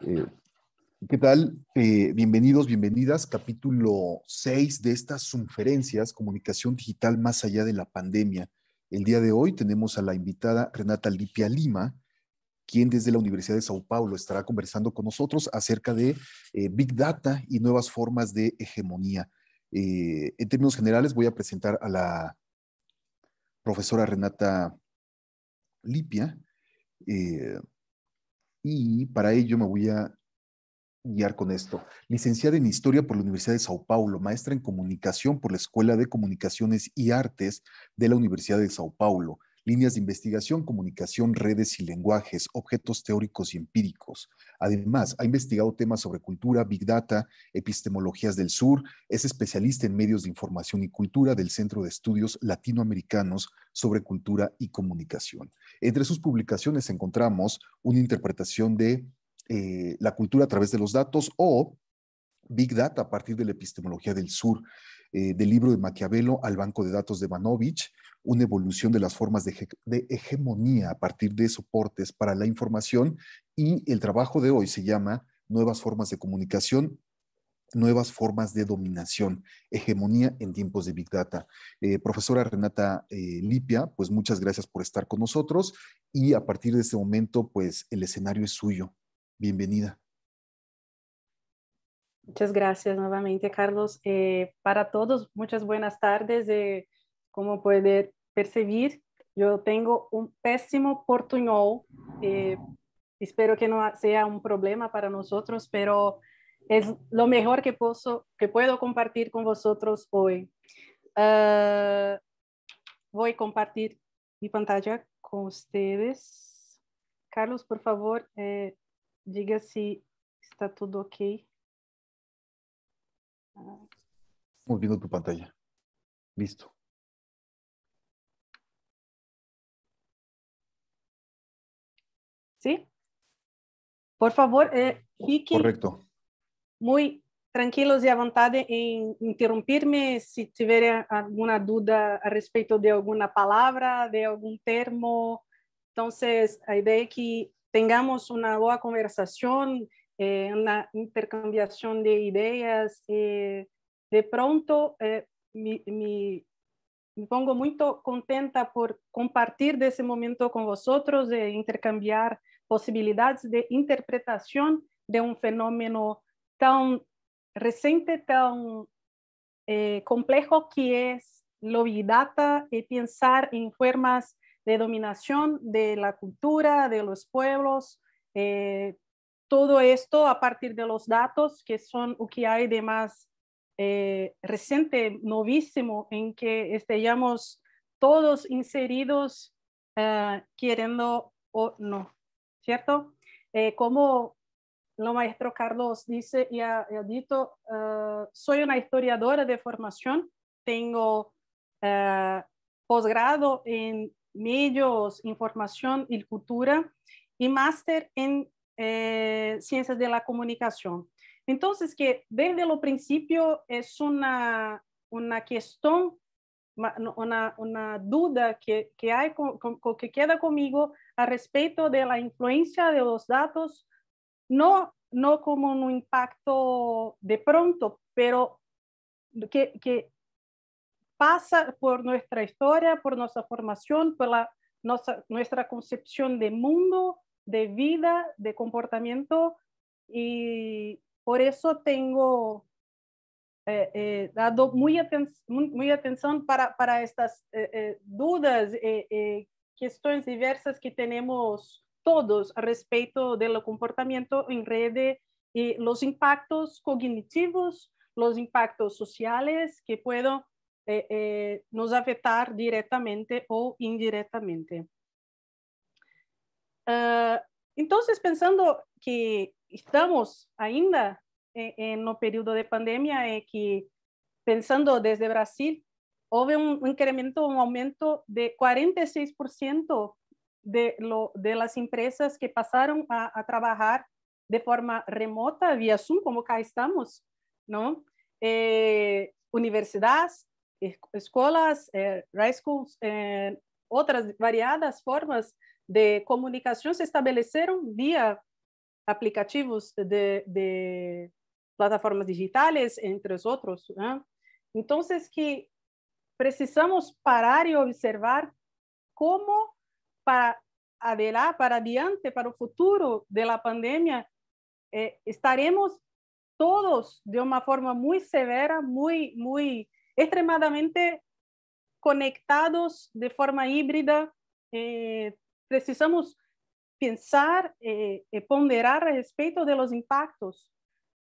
Eh, ¿Qué tal? Eh, bienvenidos, bienvenidas. Capítulo 6 de estas conferencias, comunicación digital más allá de la pandemia. El día de hoy tenemos a la invitada Renata Lipia Lima, quien desde la Universidad de Sao Paulo estará conversando con nosotros acerca de eh, Big Data y nuevas formas de hegemonía. en términos generales, voy a presentar a la profesora Renata Lipia y para ello me voy a guiar con esto. Licenciada en Historia por la Universidad de Sao Paulo, maestra en Comunicación por la Escuela de Comunicaciones y Artes de la Universidad de Sao Paulo, líneas de investigación, comunicación, redes y lenguajes, objetos teóricos y empíricos. Además, ha investigado temas sobre cultura, big data, epistemologías del sur, es especialista en medios de información y cultura del Centro de Estudios Latinoamericanos sobre Cultura y Comunicación. Entre sus publicaciones encontramos una interpretación de eh, la cultura a través de los datos o Big Data a partir de la epistemología del sur, eh, del libro de Maquiavelo al banco de datos de Banovich una evolución de las formas de, hegemonía a partir de soportes para la información y el trabajo de hoy se llama Nuevas formas de comunicación, nuevas formas de dominación, hegemonía en tiempos de Big Data. Eh, profesora Renata eh, Lipia, pues muchas gracias por estar con nosotros y a partir de este momento, pues el escenario es suyo. Bienvenida. Muchas gracias nuevamente, Carlos. Eh, para todos, muchas buenas tardes. como pueden percibir, yo tengo un pésimo portuñol. Eh, espero que no sea un problema para nosotros, pero es lo mejor que, puedo, que puedo compartir con vosotros hoy. Ah, voy a compartir mi pantalla con ustedes. Carlos, por favor, eh, diga si está todo ok. Estamos tu pantalla. Listo. ¿Sí? Por favor, eh, Correcto. Muy tranquilos y a vontade en interrumpirme si tuviera alguna duda a respecto de alguna palabra, de algún termo. Entonces, la idea es que tengamos una buena conversación en eh, una intercambiación de ideas. Eh, de pronto eh, me, pongo muy contenta por compartir de ese momento con vosotros, de intercambiar posibilidades de interpretación de un fenómeno tan reciente, tan complejo que es lo vidata y pensar en formas de dominación de la cultura, de los pueblos, todo esto a partir de los datos que son lo que hay de más eh, reciente, novísimo, en que estemos todos inseridos eh, queriendo o no, ¿cierto? Eh, como lo maestro Carlos dice y ha, dicho, soy una historiadora de formación, tengo posgrado en medios, información y cultura y máster en eh, ciencias de la comunicación. Entonces, que desde lo principio es una, una cuestión, una, una duda que, que hay que queda conmigo a respecto de la influencia de los datos, no, no como un impacto de pronto, pero que, que pasa por nuestra historia, por nuestra formación, por la, nuestra, nuestra concepción de mundo, de vida, de comportamiento y por eso tengo eh, eh, dado muy, atención para, estas eh, dudas, cuestiones diversas que tenemos todos respecto del comportamiento en red y los impactos cognitivos, los impactos sociales que pueden nos afectar directamente o indirectamente. Ah, entonces, pensando que estamos ainda e-, en un período de pandemia, y eh, que pensando desde Brasil, hubo un incremento, un aumento de 46% de, lo, de las empresas que pasaron a, trabajar de forma remota, vía Zoom, como acá estamos, ¿no? Eh, universidades, escuelas, eh, high schools, eh, otras variadas formas de comunicação se estabeleceram via aplicativos de, de plataformas digitais, entre outros. Né? Então, que precisamos parar e observar como para adelante, para adiante, para o futuro da pandemia, eh, estaremos todos de uma forma muito severa, muito, muito extremadamente conectados de forma híbrida, eh, precisamos pensar y eh, eh, ponderar respecto de los impactos,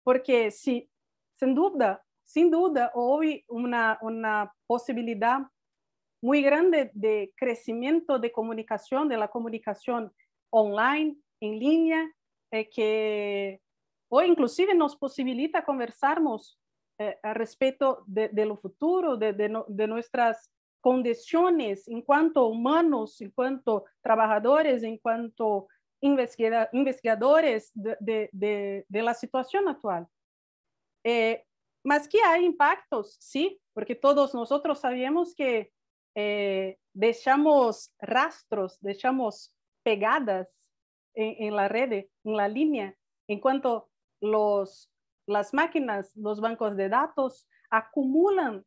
porque si, sin duda, sin duda, hoy una, una posibilidad muy grande de crecimiento de comunicación, de la comunicación online, en línea, eh, que hoy inclusive nos posibilita conversarmos eh, respecto de, lo futuro, de, de nuestras condiciones en cuanto humanos, en cuanto trabajadores, en cuanto investigadores de, la situación actual. Eh, más que hay impactos, sí, porque todos nosotros sabemos que eh, dejamos rastros, dejamos pegadas en, en, la red, en la línea, en cuanto los, las máquinas, los bancos de datos acumulan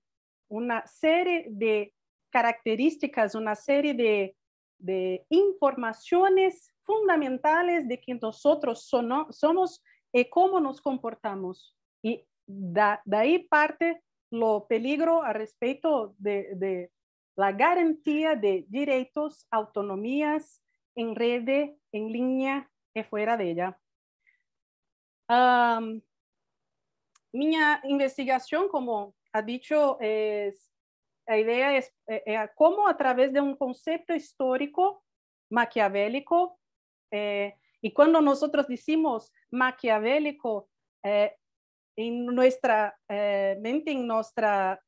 una serie de características, una serie de, de informaciones fundamentales de quién nosotros somos y eh, cómo nos comportamos. Y de, ahí parte lo peligro al respecto de, de la garantía de derechos, autonomías en red, en línea y fuera de ella. mi investigación, como ha dicho, es la idea es eh, eh, cómo a través de un concepto histórico maquiavélico, eh, y cuando nosotros decimos maquiavélico, en nuestra mente, en nuestra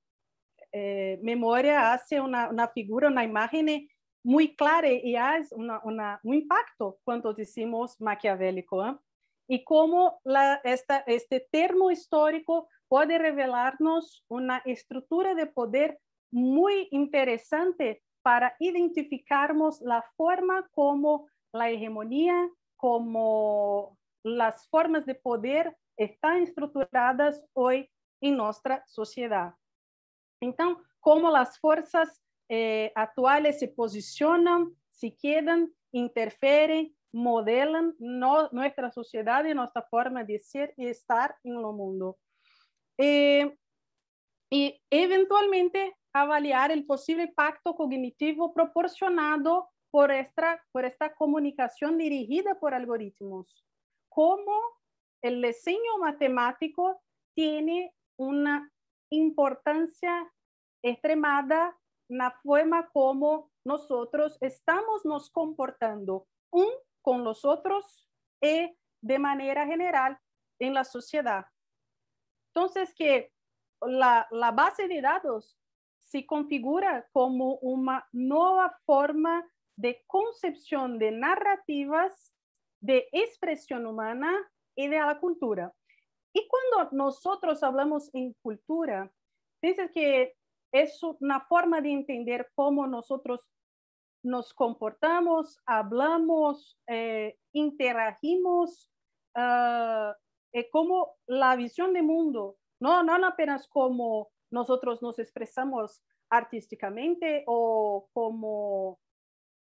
memoria, hace una figura, una imagen muy clara y hace un impacto cuando decimos maquiavélico. Y cómo este termo histórico puede revelarnos una estructura de poder muy interesante para identificarnos la forma como la hegemonía, como las formas de poder están estructuradas hoy en nuestra sociedad. Entonces, cómo las fuerzas eh, actuales se posicionan, se quedan, interfieren, modelan nuestra sociedad y nuestra forma de ser y estar en el mundo. Eh, y eventualmente avaliar el posible impacto cognitivo proporcionado por esta, por esta comunicación dirigida por algoritmos. Cómo el diseño matemático tiene una importancia extremada en la forma como nosotros estamos nos comportando un con los otros y de manera general en la sociedad. Entonces, que la base de datos se configura como una nueva forma de concepción de narrativas, de expresión humana y de la cultura. Y cuando nosotros hablamos en cultura, piensa que es una forma de entender cómo nosotros nos comportamos, hablamos, eh, interagimos, ah, eh, como la visión de mundo, no no apenas como nosotros nos expresamos artísticamente o como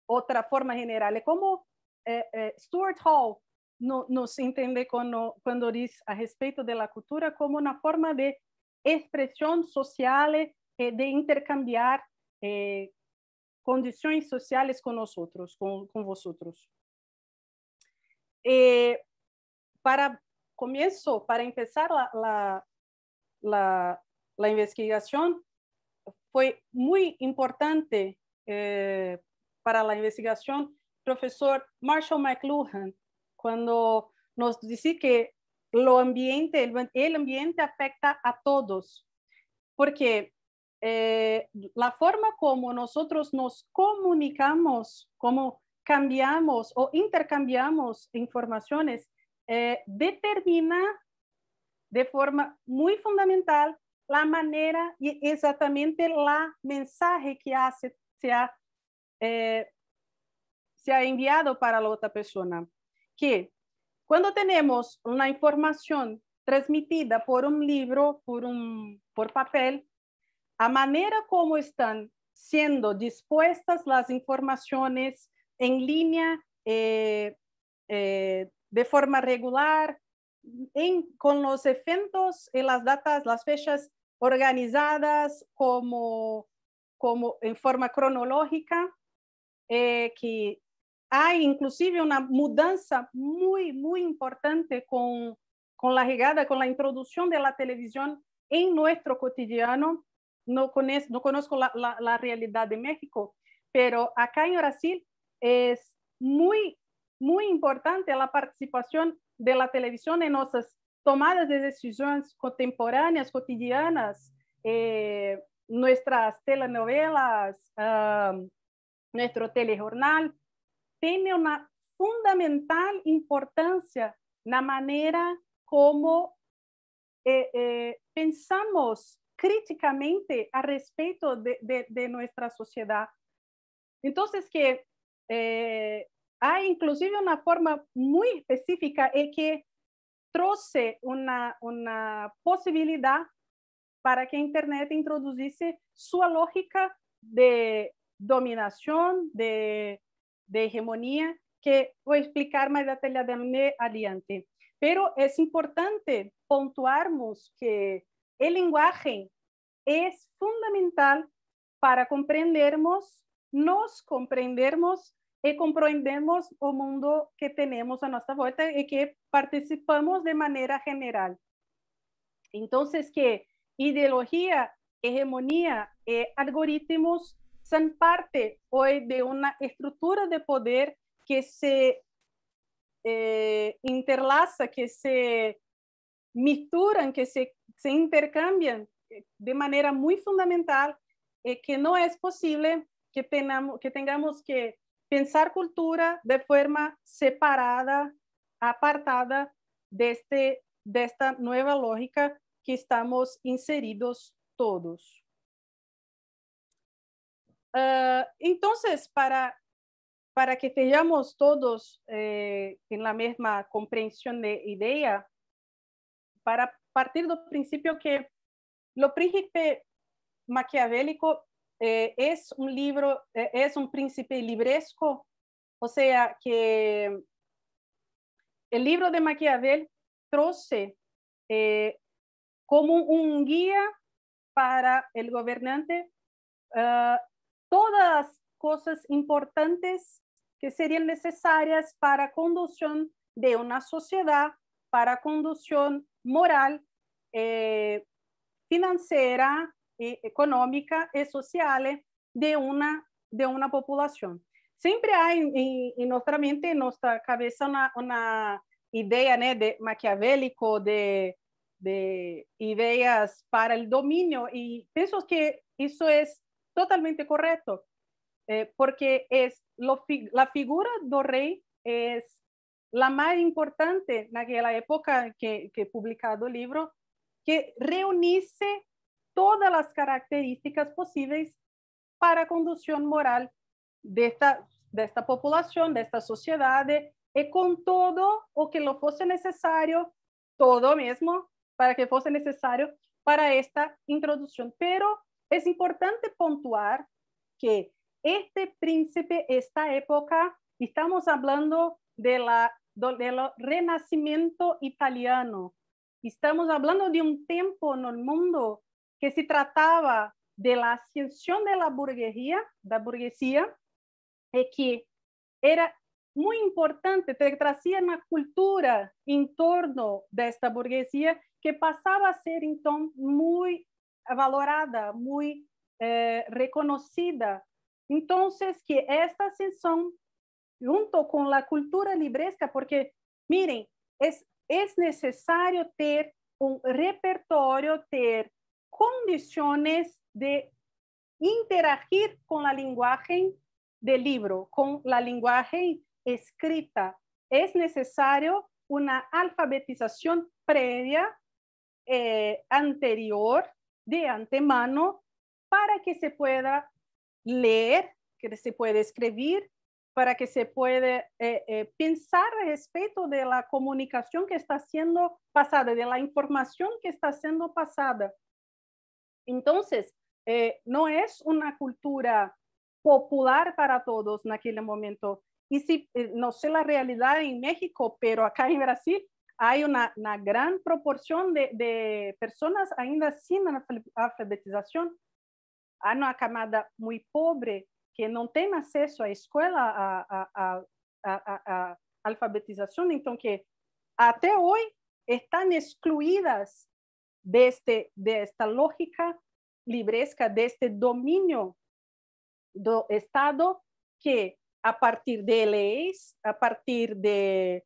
otra forma general. como eh, eh, Stuart Hall nos entiende cuando, dice a respecto de la cultura como una forma de expresión social, eh, de intercambiar condiciones sociales con nosotros, con, vosotros. para comienzo, para empezar la la investigación fue muy importante eh, para la investigación profesor Marshall McLuhan cuando nos dice que lo ambiente, el, ambiente afecta a todos, porque eh, la forma como nosotros nos comunicamos, cómo cambiamos o intercambiamos informaciones, eh, determina de forma muy fundamental la manera y exactamente la mensaje que hace, se, ha, eh, se ha enviado para la otra persona. Que cuando tenemos una información transmitida por un libro, por, un, por papel, a manera como están siendo dispuestas las informaciones en línea, eh, eh, de forma regular, con los eventos y las datas, las fechas organizadas como, como en forma cronológica, eh, que hay inclusive una mudanza muy, muy importante con, con la llegada, con la introducción de la televisión en nuestro cotidiano. No, no conozco la, la, la, realidad de México, pero acá en Brasil es muy muy importante la participación de la televisión en nuestras tomadas de decisiones contemporáneas, cotidianas, eh, nuestras telenovelas, nuestro telejornal, tiene una fundamental importancia en la manera como eh, eh, pensamos críticamente a respecto de, nuestra sociedad. Entonces, que eh, hay inclusive, una forma muy específica en que trouxe una posibilidad para que internet introduzisse su lógica de dominación, de, de que que a explicar más detalladamente adelante. Pero es importante pontuarmos que el lenguaje es fundamental para comprendernos, nos comprendermos y comprendemos el mundo que tenemos a nuestra vuelta y que participamos de manera general. Entonces, que ideología hegemonía algoritmos son parte hoy de una estructura de poder que se eh, interlaza, que se misturam, que se, se eh, de manera muy fundamental eh, que no es posible que que, tengamos que pensar cultura de forma separada, apartada de, este, de esta nueva lógica que estamos inseridos todos. Ah, entonces, para, que tengamos todos eh, en la misma comprensión de idea, para partir del principio que lo príncipe maquiavélico eh, es un libro, eh, es un príncipe libresco, o sea que el libro de Maquiavel troce eh, como un guía para el gobernante ah, todas las cosas importantes que serían necesarias para conducción de una sociedad, para conducción moral, financiera, eh, económica y social de una, de una población. Siempre hay en, nuestra mente, en nuestra cabeza, una, idea de maquiavélico, de, ideas para el dominio y pienso que eso es totalmente correcto, eh, porque es lo, la figura del rey es la más importante en aquella época que, he publicado el libro, que reuniese todas las características posibles para conducción moral de esta, de esta población, de esta sociedad, y con todo o que lo fuese necesario, todo mismo, para que fuese necesario para esta introducción. Pero es importante puntuar que este príncipe, esta época, estamos hablando de la, del renacimiento italiano. Estamos hablando de un tiempo en el mundo que se tratava de la ascensión de la burguería, da burguesia, e é que era muito importante, trazia uma cultura em torno desta burguesia que passava a ser, então, muito valorada, muito eh, reconhecida. Então, que esta ascensão, junto com a cultura libresca, porque, miren, é, é necessário ter um repertório, ter condiciones de interagir con la lenguaje del libro, con la lenguaje escrita. Es necesario una alfabetización previa, eh, anterior, de antemano, para que se pueda leer, que se pueda escribir, para que se pueda eh, eh, pensar respecto de la comunicación que está siendo pasada, de la información que está siendo pasada. Entonces, eh, no es una cultura popular para todos en aquel momento. Y si, eh, no sé la realidad en México, pero acá en Brasil hay una, gran proporción de, personas ainda sin alfabetización. Hay una camada muy pobre que no tiene acceso a escuela, a, a alfabetización, entonces que hasta hoy están excluidas de, este, de esta lógica libresca, de este dominio do Estado que a partir de leyes, a partir de,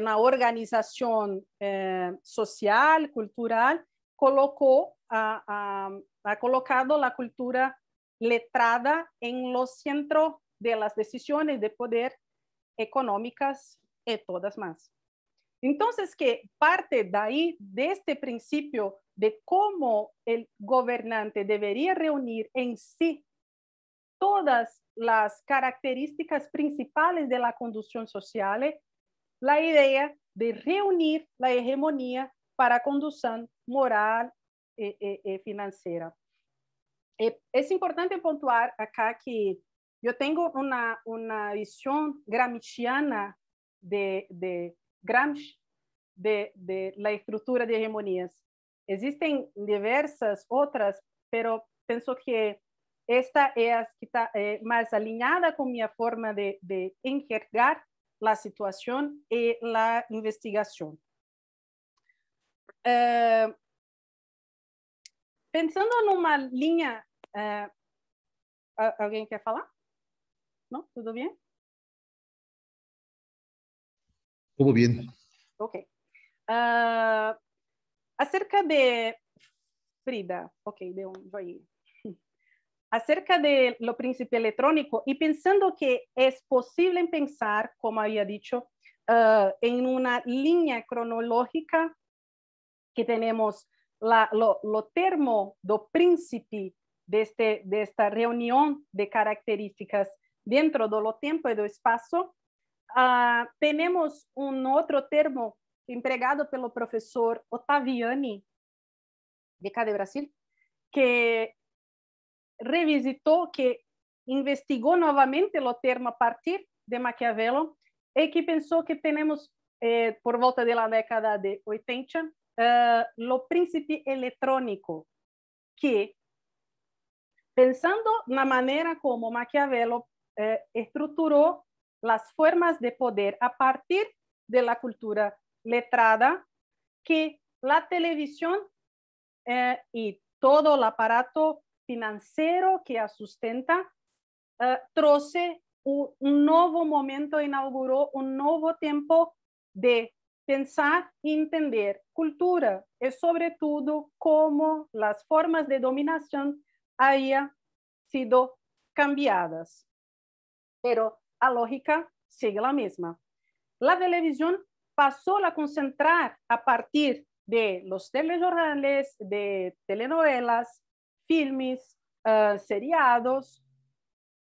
una organización eh, social, cultural, colocó, ha colocado la cultura letrada en los centros de las decisiones de poder económicas y todas más. Entonces, que parte de ahí, de este principio de cómo el gobernante debería reunir en sí todas las características principales de la conducción social, eh, la idea de reunir la hegemonía para conducción moral y eh, eh, financiera. es importante puntuar acá que yo tengo una, visión gramsciana de Gramsci de, de la estrutura de hegemonías. existem diversas outras, pero pienso que esta es é quizá, tá, eh, é mais alinhada com minha forma de, de a situação e a investigação Uh, eh, pensando numa linha. Uh, alguém quer falar? Não? Tudo bem? Todo bien. Ok. Ah, acerca de Frida, de un Acerca de lo príncipe electrónico y pensando que es posible pensar, como había dicho, ah, en una línea cronológica que tenemos la, lo, termo do príncipe de, este, de esta reunión de características dentro de lo tiempo y do espacio Uh, ah, temos um outro termo empregado pelo professor Ottaviani, de cá de Brasil, que revisitou, que investigou novamente o termo a partir de Maquiavelo e que pensou que temos, eh, por volta da década de 80, uh, o príncipe eletrônico, que, pensando na maneira como Maquiavelo eh, estruturou las formas de poder a partir de la cultura letrada que la televisión eh, y todo el aparato financiero que la sustenta eh, troce un, nuevo momento, inauguró un nuevo tiempo de pensar y e entender cultura y sobre todo cómo las formas de dominación habían sido cambiadas. Pero la lógica sigue la misma. La televisión pasó a concentrar a partir de los telejornales, de telenovelas, filmes, eh, seriados,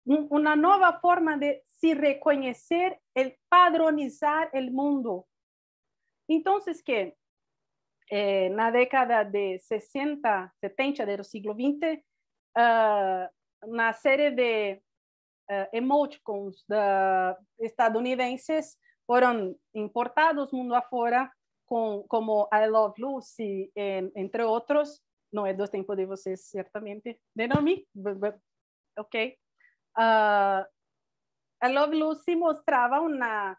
una nueva forma de si reconocer el padronizar el mundo. Entonces, que eh, en la década de 60, 70 del siglo XX, eh, una serie de uh, emoticons da, estadunidenses foram importados mundo afora, com, como I Love Lucy, em, entre outros. Não é do tempo de vocês, certamente. De nome? Ok. Uh, I Love Lucy mostrava uma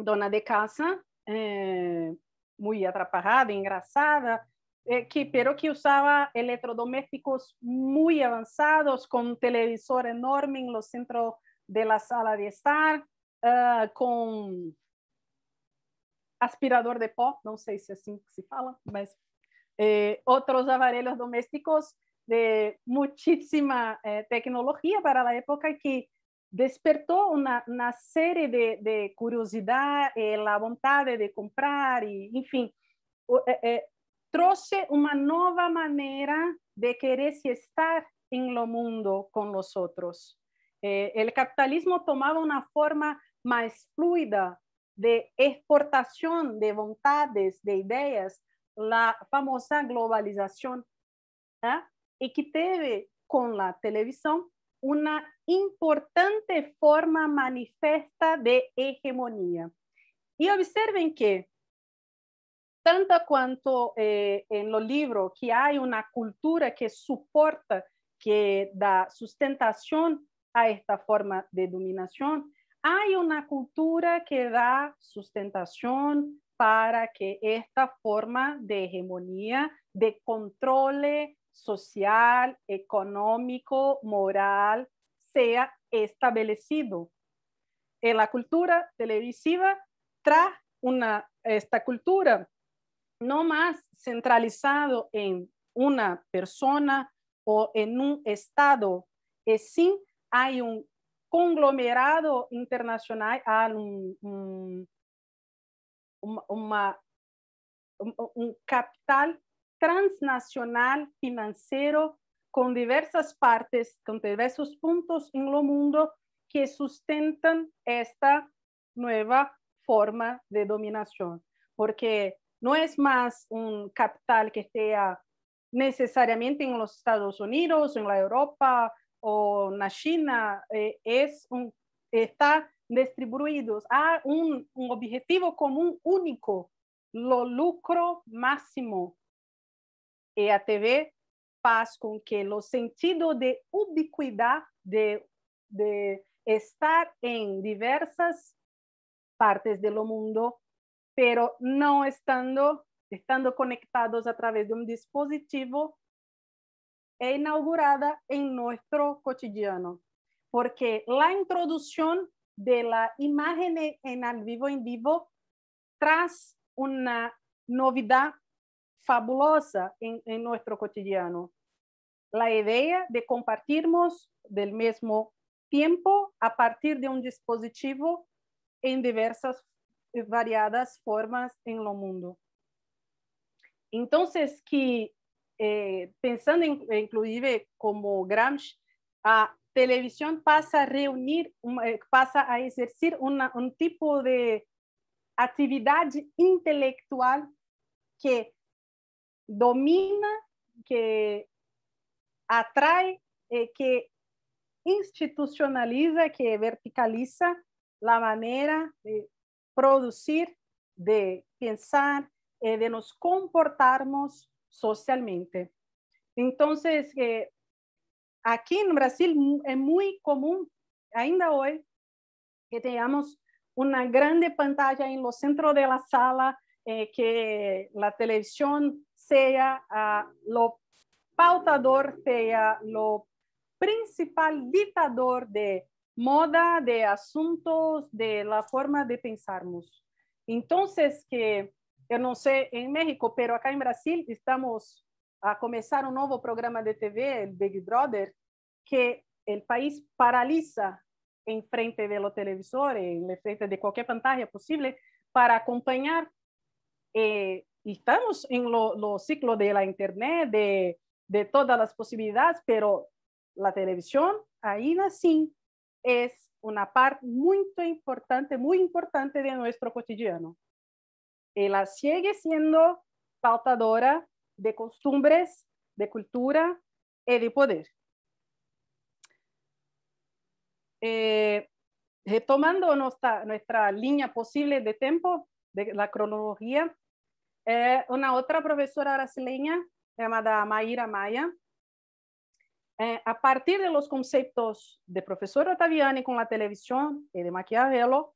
dona de casa eh, muito atrapalhada, engraçada, Eh, pero que usaba electrodomésticos muy avanzados, con un televisor enorme en los centros de la sala de estar, ah, con aspirador de pó, no sé si así se fala, pero eh, otros aparelhos domésticos de muchísima eh, tecnología para la época que despertó una, serie de, curiosidad, la voluntad de comprar, y, en fin, trouxe una nueva manera de querer estar en lo mundo con los otros. Eh, el capitalismo tomaba una forma más fluida de exportación de vontades, de ideas, la famosa globalización, ¿ah? y que teve con la televisión una importante forma manifiesta de hegemonía. Y observen que tanto cuanto eh, en los libros que hay una cultura que soporta, que da sustentación a esta forma de dominación, hay una cultura que da sustentación para que esta forma de hegemonía, de control social, económico, moral, sea establecido. En la cultura televisiva, tras una, esta cultura no más centralizado en una persona o en un estado, es sí hay un conglomerado internacional, un, un capital transnacional financiero con diversas partes, con diversos puntos en el mundo que sustentan esta nueva forma de dominación. Porque no es más un capital que esté necesariamente en los Estados Unidos, en la Europa o en la China, eh, está distribuido a un, objetivo común único, lo lucro máximo. EATV paz con que los sentido de ubicuidad, de, de estar en diversas partes del mundo, pero no estando, estando conectados a través de un dispositivo es inaugurada en nuestro cotidiano, porque la introducción de la imagen e-, en al vivo en vivo tras una novedad fabulosa en nuestro cotidiano. La idea de compartirnos del mismo tiempo a partir de un dispositivo en diversas variadas formas em lo mundo. Então, é que eh, pensando em, inclusive como Gramsci, a televisão passa a reunir, eh, passa a exercer uma, um tipo de atividade intelectual que domina, que atrai, eh, que institucionaliza, que verticaliza a maneira de producir, de pensar, eh, de nos comportarmos socialmente. Entonces, eh, aquí en Brasil es muy común, ainda hoy, que tengamos una grande pantalla en los centro de la sala, eh, que la televisión sea ah, lo pautador, sea lo principal dictador de moda, de asuntos, de la forma de pensarnos. Entonces, que yo no sé en México, pero acá en Brasil estamos a comenzar un nuevo programa de TV, el Big Brother, que el país paraliza en frente de los televisores, en frente de cualquier pantalla posible, para acompañar. Eh, estamos en los ciclos de la Internet, de, todas las posibilidades, pero la televisión ahí nací es una parte muy importante, muy importante de nuestro cotidiano. Ella sigue siendo pautadora de costumbres, de cultura y de poder. Eh, retomando nuestra, línea posible de tiempo, de la cronología, eh, una otra profesora brasileña llamada Mayra Maia, eh, a partir de los conceptos de profesor Ottaviani con la televisión y de Maquiavelo,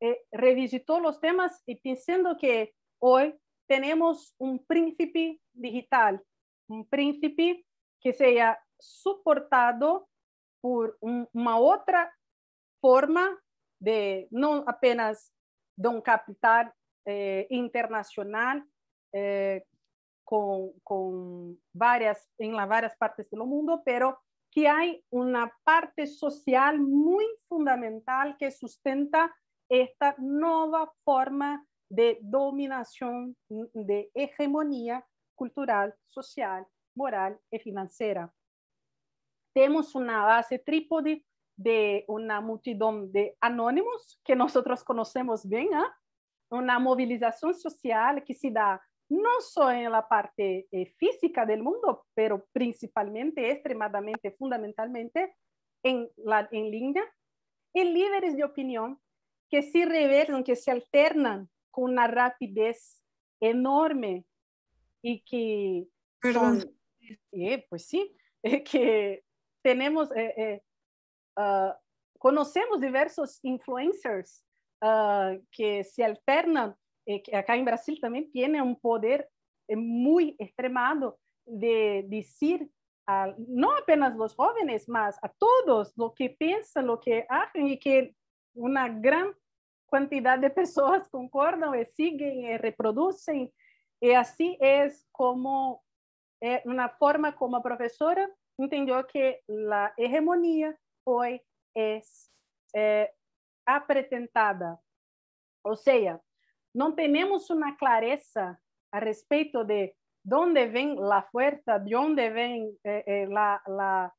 eh, revisitó los temas y pensando que hoy tenemos un príncipe digital, un príncipe que sea soportado por una otra forma de no apenas de un capital eh, internacional eh, con, varias, en las varias partes del mundo, pero que hay una parte social muy fundamental que sustenta esta nueva forma de dominación, de hegemonía cultural, social, moral y financiera. Tenemos una base trípode de una multitud de anónimos que nosotros conocemos bien, ¿ah? una movilización social que se da no solo en la parte eh, física del mundo, pero principalmente, extremadamente, fundamentalmente en, la, en línea, y líderes de opinión que se revelan, que se alternan con una rapidez enorme y que... Perdón. Eh, pues sí, eh, que tenemos, ah, conocemos diversos influencers ah, que se alternan Eh, acá en Brasil también tiene un poder eh, muy extremado de decir, a, no apenas los jóvenes, más a todos lo que piensan, lo que hacen y que una gran cantidad de personas concordan y eh, siguen y reproducen. Y así es como, é uma forma como a professora entendeu que a hegemonia hoje é, é apresentada. Ou seja, no tenemos una clareza a respecto de dónde ven la fuerza, de dónde ven eh, eh, la, la,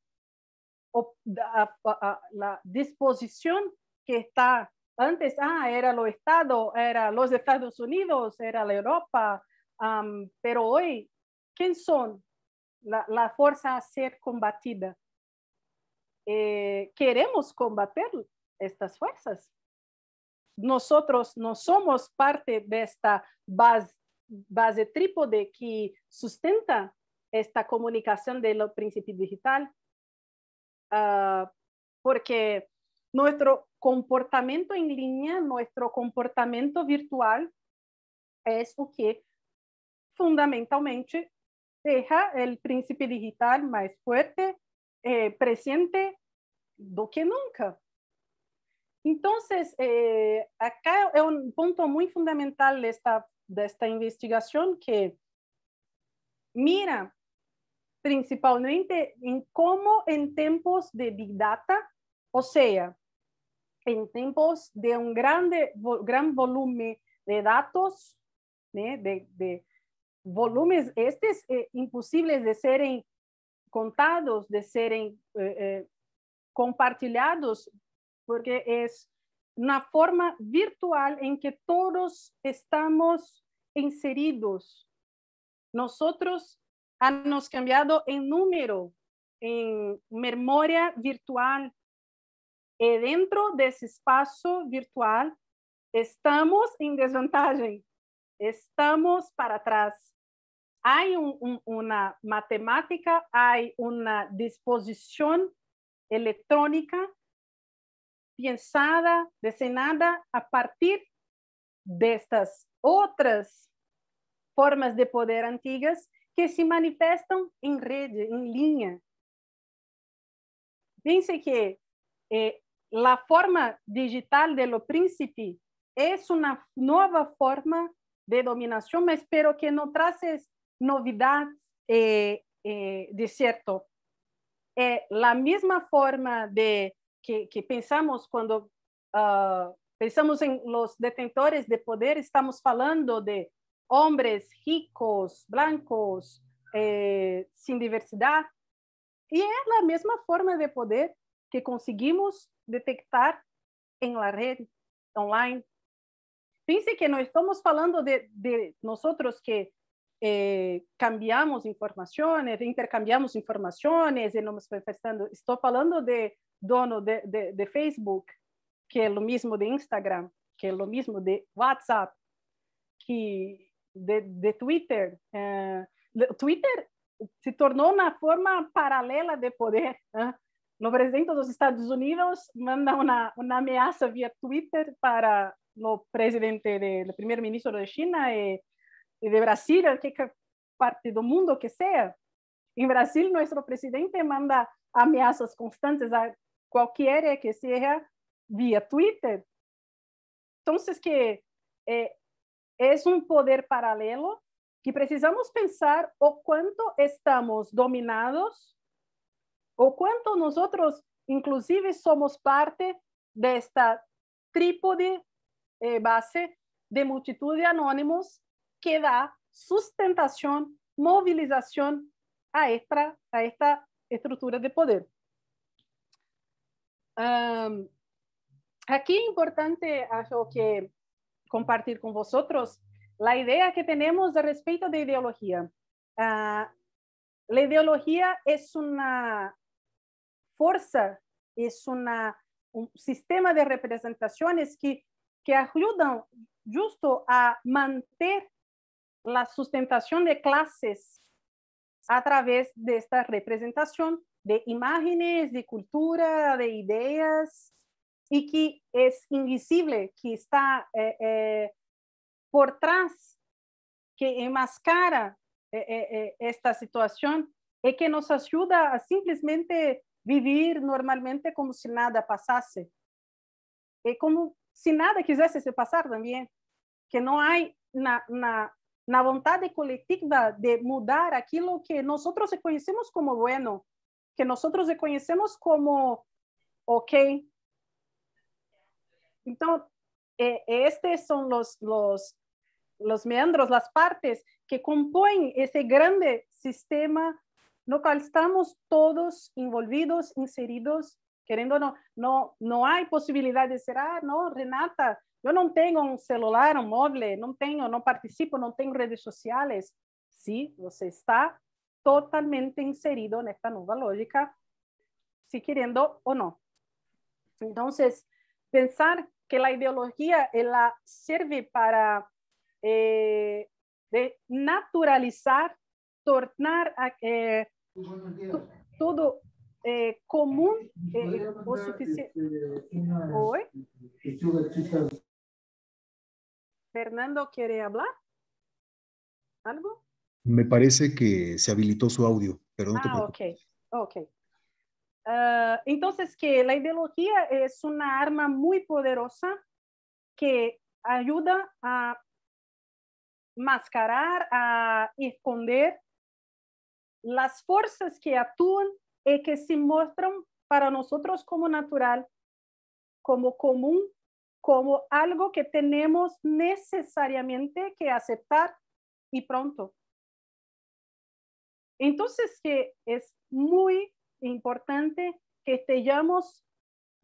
disposición que está antes, ah, era lo Estado, era los Estados Unidos, era la Europa, pero hoy, ¿quién son la, fuerza a ser combatida? Eh, ¿Queremos combatir estas fuerzas? nosotros no somos parte de esta base, trípode que sustenta esta comunicación del principio digital, ah, porque nuestro comportamiento en línea, nuestro comportamiento virtual es lo que fundamentalmente deja el príncipe digital más fuerte, eh, presente do que nunca. Entonces, eh, acá es un punto muy fundamental de esta, de esta investigación que mira principalmente en cómo en tiempos de Big Data, o sea, en tiempos de un grande, gran volumen de datos, ¿eh? de, de, volúmenes estos eh, imposibles de serem contados, de serem eh, eh, compartilhados porque es una forma virtual en que todos estamos inseridos. Nosotros hemos cambiado en número, en memoria virtual. Y eh, dentro de ese espacio virtual estamos en desventaja, estamos para atrás. Hay una matemática, hay una disposición electrónica pensada, diseñada a partir de estas otras formas de poder antiguas que se manifiestan en red, en línea. Piense que eh, la forma digital de lo príncipe es una nueva forma de dominación, pero que no traces novedades eh, eh, de cierto. La misma forma de que, que pensamos quando uh, pensamos em los detentores de poder, estamos falando de homens ricos, brancos, eh, sem diversidade. E é a mesma forma de poder que conseguimos detectar em la rede, online. Pense que não estamos falando de, de nós que eh, cambiamos informações, intercambiamos informações e eh, nos manifestando. Estou falando de dono de, de, de Facebook, que é o mesmo de Instagram, que é o mesmo de WhatsApp, que de, de Twitter. Eh, Twitter se tornou uma forma paralela de poder. ¿eh? O presidente dos Estados Unidos manda uma, uma ameaça via Twitter para o presidente, o primeiro-ministro da China, e eh, de Brasília, que, parte do mundo que seja. Em Brasil, nosso presidente manda ameaças constantes a qualquer que seja via Twitter. Então, que é é um poder paralelo que precisamos pensar o quanto estamos dominados, o quanto nós, inclusive, somos parte desta trípode é, base de multitud de anônimos que da sustentación, movilización a esta, a esta estructura de poder. aquí es importante algo que compartir con vosotros la idea que tenemos a respecto de ideología. Ah, la ideología es una fuerza, es una, un sistema de representaciones que, que ayudan justo a mantener la sustentación de clases a través de esta representación de imágenes, de cultura, de ideas, y que es invisible, que está eh, eh, por tras que enmascara eh, esta situación y que nos ayuda a simplemente vivir normalmente como si nada pasase, como si nada quisiese pasar también, que no hay nada la vontade colectiva de mudar aquilo que nosotros reconocemos como bueno, que nosotros reconocemos como ok. Entonces, e, estos son los los las meandros, partes que componen ese grande sistema no qual estamos todos envolvidos, inseridos, queriendo no no. No hay posibilidad de ser, ah, no, Renata, Eu não tenho um celular, um móvel, não tenho, não participo, não tenho redes sociais. Sim, você está totalmente inserido nesta nova lógica, se querendo ou não. Então, pensar que a ideologia ela eh, serve para eh, naturalizar, tornar eh, tudo é, eh, comum é, eh, o suficiente. Oi? Fernando quiere hablar. ¿Algo? Me parece que se habilitó su audio, pero no ah, te preocupes. Ok, ok. Ah, entonces, que la ideología es una arma muy poderosa que ayuda a mascarar, a esconder las fuerzas que actúan y que se muestran para nosotros como natural, como común como algo que tenemos necesariamente que aceptar y pronto. Entonces que es muy importante que estemos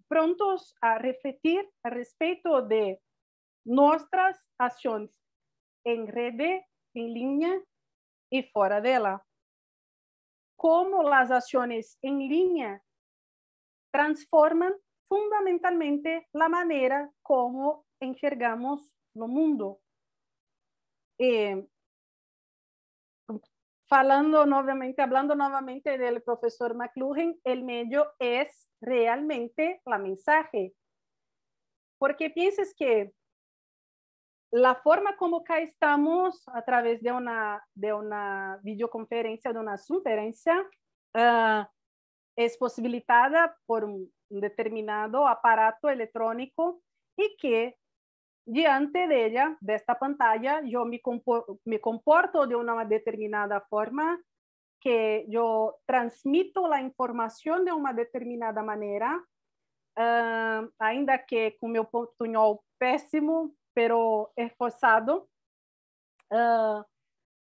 prontos a reflexionar respecto de nuestras acciones en red, en línea y fuera de ella. Cómo las acciones en línea transforman fundamentalmente la manera como enxergamos lo mundo. Eh, nuevamente, hablando nuevamente del profesor McLuhan, el medio es realmente la mensaje. Porque piensas que la forma como acá estamos a través de una, de una videoconferencia, de una conferencia, ah, es posibilitada por un um determinado aparato eletrônico e que diante dela, desta pantalla, eu me, comporto, me comporto de uma determinada forma, que eu transmito a informação de uma determinada maneira, uh, ainda que com meu portunhol péssimo, pero esforçado, uh,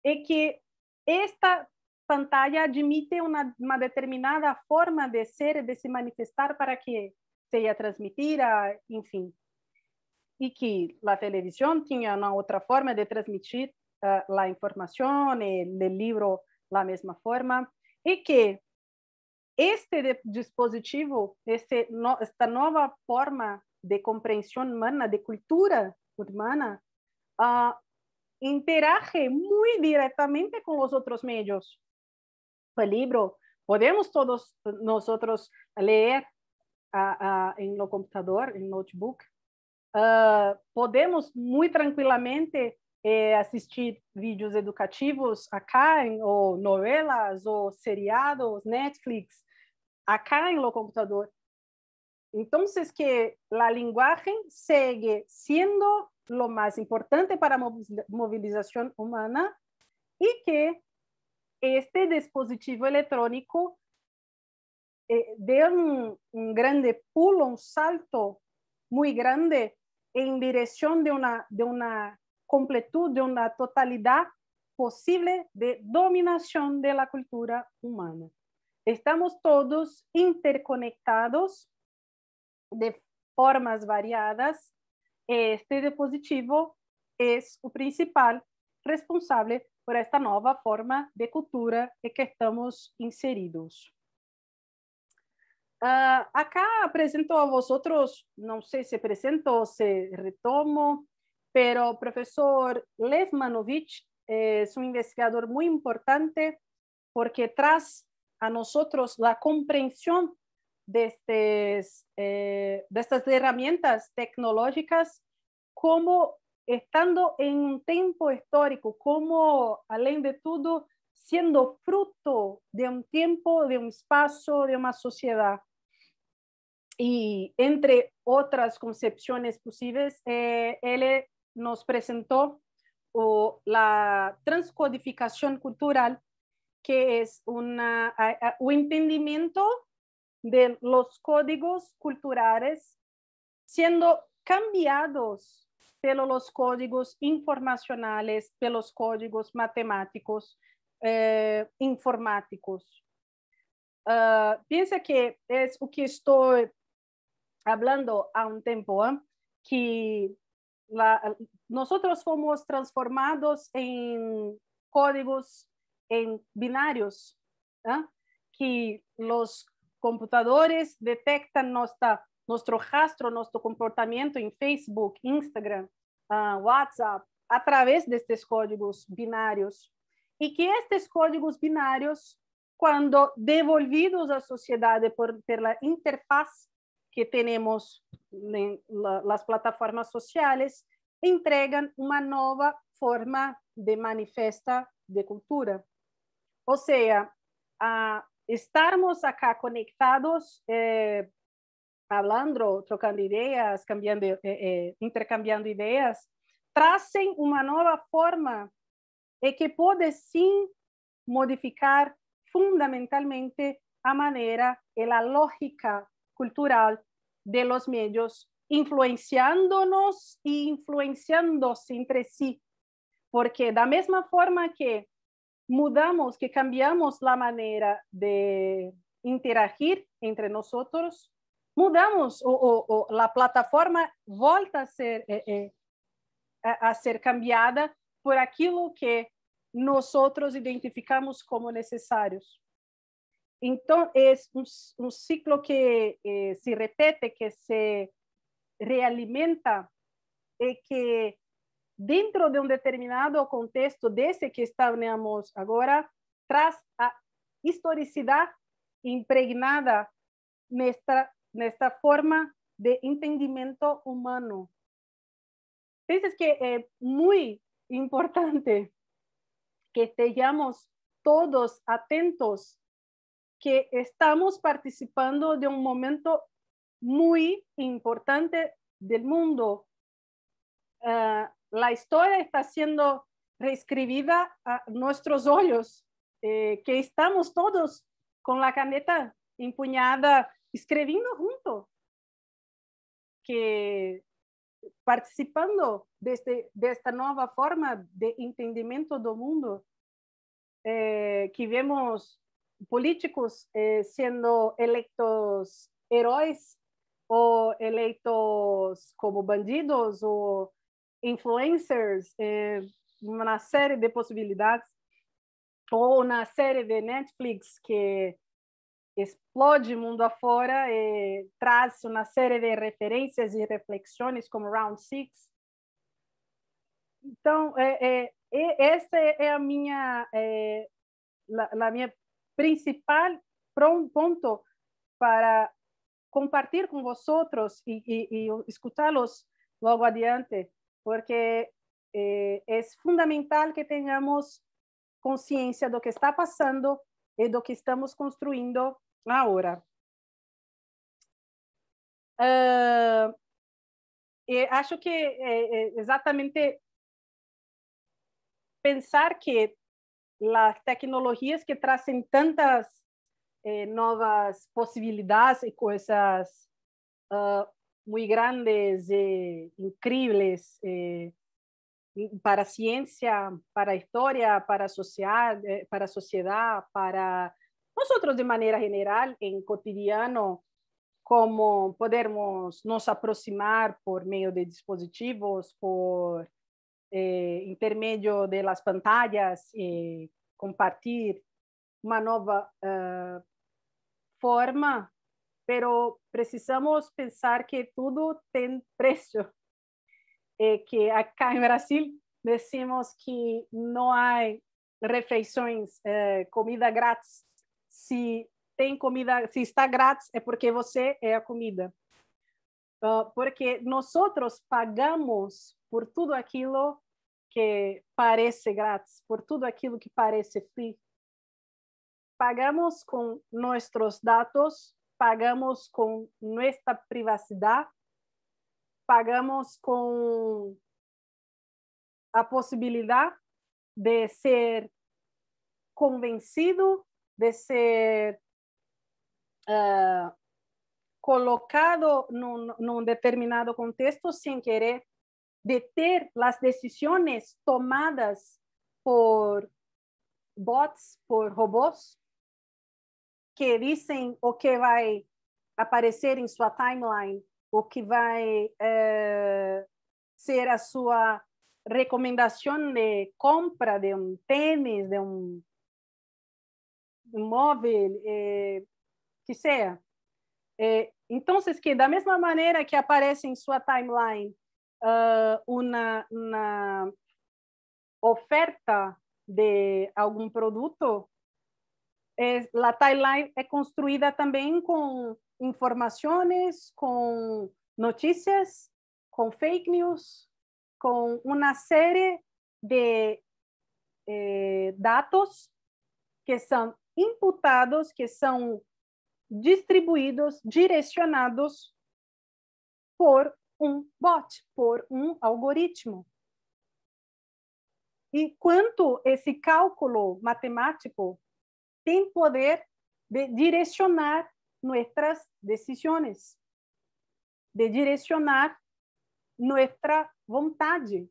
e que esta pantalla admite una, una, determinada forma de ser, de se manifestar para que seja transmitida, enfim. E que a televisão tinha uma outra forma de transmitir uh, eh, a informação, o livro, a mesma forma, e que este dispositivo, este, no, esta nova forma de compreensão humana, de cultura humana, uh, interage muito diretamente com os outros meios libro, podemos todos nós leer uh, uh, en lo computador, em notebook. Ah, podemos muito tranquilamente eh, assistir vídeos educativos acá, em, ou novelas, ou seriados, Netflix, acá em lo computador. Então, que a linguagem segue sendo lo mais importante para a mobilização humana e que este dispositivo electrónico eh, un, gran pulo, un salto muy grande en dirección de una, de una completud, de una totalidad posible de dominación de la cultura humana. Estamos todos interconectados de formas variadas. Este dispositivo es el principal responsable por esta nova forma de cultura em que estamos inseridos. Uh, acá apresento a vosotros, não sei se apresento, se retomo, pero profesor Manovich é eh, um investigador muito importante porque traz a nosotros la comprensión de, estes, eh, de estas ferramentas tecnológicas como estando en un tiempo histórico, como, além de todo, siendo fruto de un tiempo, de un espacio, de una sociedad. Y entre otras concepciones posibles, eh, él nos presentó la transcodificación cultural, que es un entendimiento de los códigos culturales siendo cambiados pelos códigos informacionais, pelos códigos matemáticos, eh, informáticos. Uh, ah, pensa que é o que estou falando há um tempo, hein? que nós fomos transformados em códigos, em binários, hein? que os computadores detectam nossa nosso rastro, nosso comportamento em Facebook, Instagram, uh, WhatsApp, a través códigos binários e que estes códigos binários, quando devolvidos à sociedade por, pela interface que temos nas plataformas sociais, entregam uma nova forma de manifesta de cultura. ou seja, a estarmos acá conectados eh, hablando, trocando ideas, cambiando, eh, eh, intercambiando ideas, tracen una nueva forma que puede sin modificar fundamentalmente a manera y la lógica cultural de los medios, influenciándonos e influenciándose entre sí. Porque la misma forma que mudamos, que cambiamos la manera de interagir entre nosotros, mudamos, o, o, o, a plataforma volta a ser, eh, eh, a, ser cambiada por aquilo que nós outros identificamos como necessários. Então, é um, um ciclo que eh, se repete, que se realimenta e é que dentro de um determinado contexto desse que estamos agora, traz a historicidade impregnada nesta esta forma de entendimiento humano. Entonces, que es eh, muy importante que estemos todos atentos, que estamos participando de un momento muy importante del mundo. Ah, la historia está siendo reescribida a nuestros ojos, eh, que estamos todos con la caneta empuñada escrevendo junto, que participando deste, desta nova forma de entendimento do mundo, eh, que vemos políticos eh, sendo eleitos heróis ou eleitos como bandidos ou influencers eh, uma série de possibilidades ou na série de Netflix que explode mundo afora e traz uma série de referências e reflexões como Round Six. Então, é, é, essa é a minha, é, a, minha principal ponto para compartilhar com vocês e, e, e escutá-los logo adiante, porque é, é fundamental que tenhamos consciência do que está passando e do que estamos construindo Ahora. Uh, ah, eh, acho que é, exatamente pensar que as tecnologias que trazem tantas novas possibilidades e coisas uh, ah, muito grandes e incríveis para a ciência, para a história, para a sociedade, para a sociedade, para Nosotros de manera general, en cotidiano, como podemos nos aproximar por meio de dispositivos, por eh, intermédio das pantallas e eh, compartilhar uma nova uh, eh, forma, pero precisamos pensar que tudo tem preço. e eh, que acá no Brasil decimos que não há refeições, comida grátis se tem comida, se está grátis, é porque você é a comida. Uh, porque nós outros pagamos por tudo aquilo que parece grátis, por tudo aquilo que parece free. Pagamos com nossos dados, pagamos com nossa privacidade, pagamos com a possibilidade de ser convencido de ser uh, colocado num, num, determinado contexto sem querer, de ter as decisões tomadas por bots, por robôs, que dizem o que vai aparecer em sua timeline, o que vai uh, ser a sua recomendação de compra de um tênis, de um móvel, é, que seja. É, então, que da mesma maneira que aparece em sua timeline uh, uma, uma oferta de algum produto, é, a timeline é construída também com informações, com notícias, com fake news, com uma série de é, dados que são imputados que são distribuídos, direcionados por um bot, por um algoritmo. E quanto esse cálculo matemático tem poder de direcionar nossas decisões, de direcionar nossa vontade,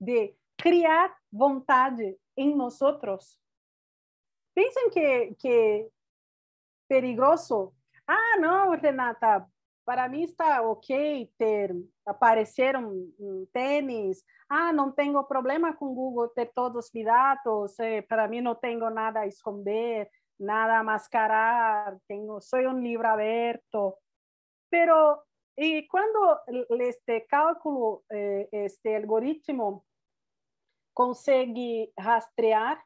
de criar vontade em nós outros. piensan que, que peligroso. Ah, no, Renata, para mí está ok tener, aparecer mm, tenis. Ah, no tengo problema con Google de todos mis datos. Eh, para mí no tengo nada a esconder, nada a mascarar. Tengo, soy un libro abierto. Pero y cuando este cálculo, eh, este algoritmo consigue rastrear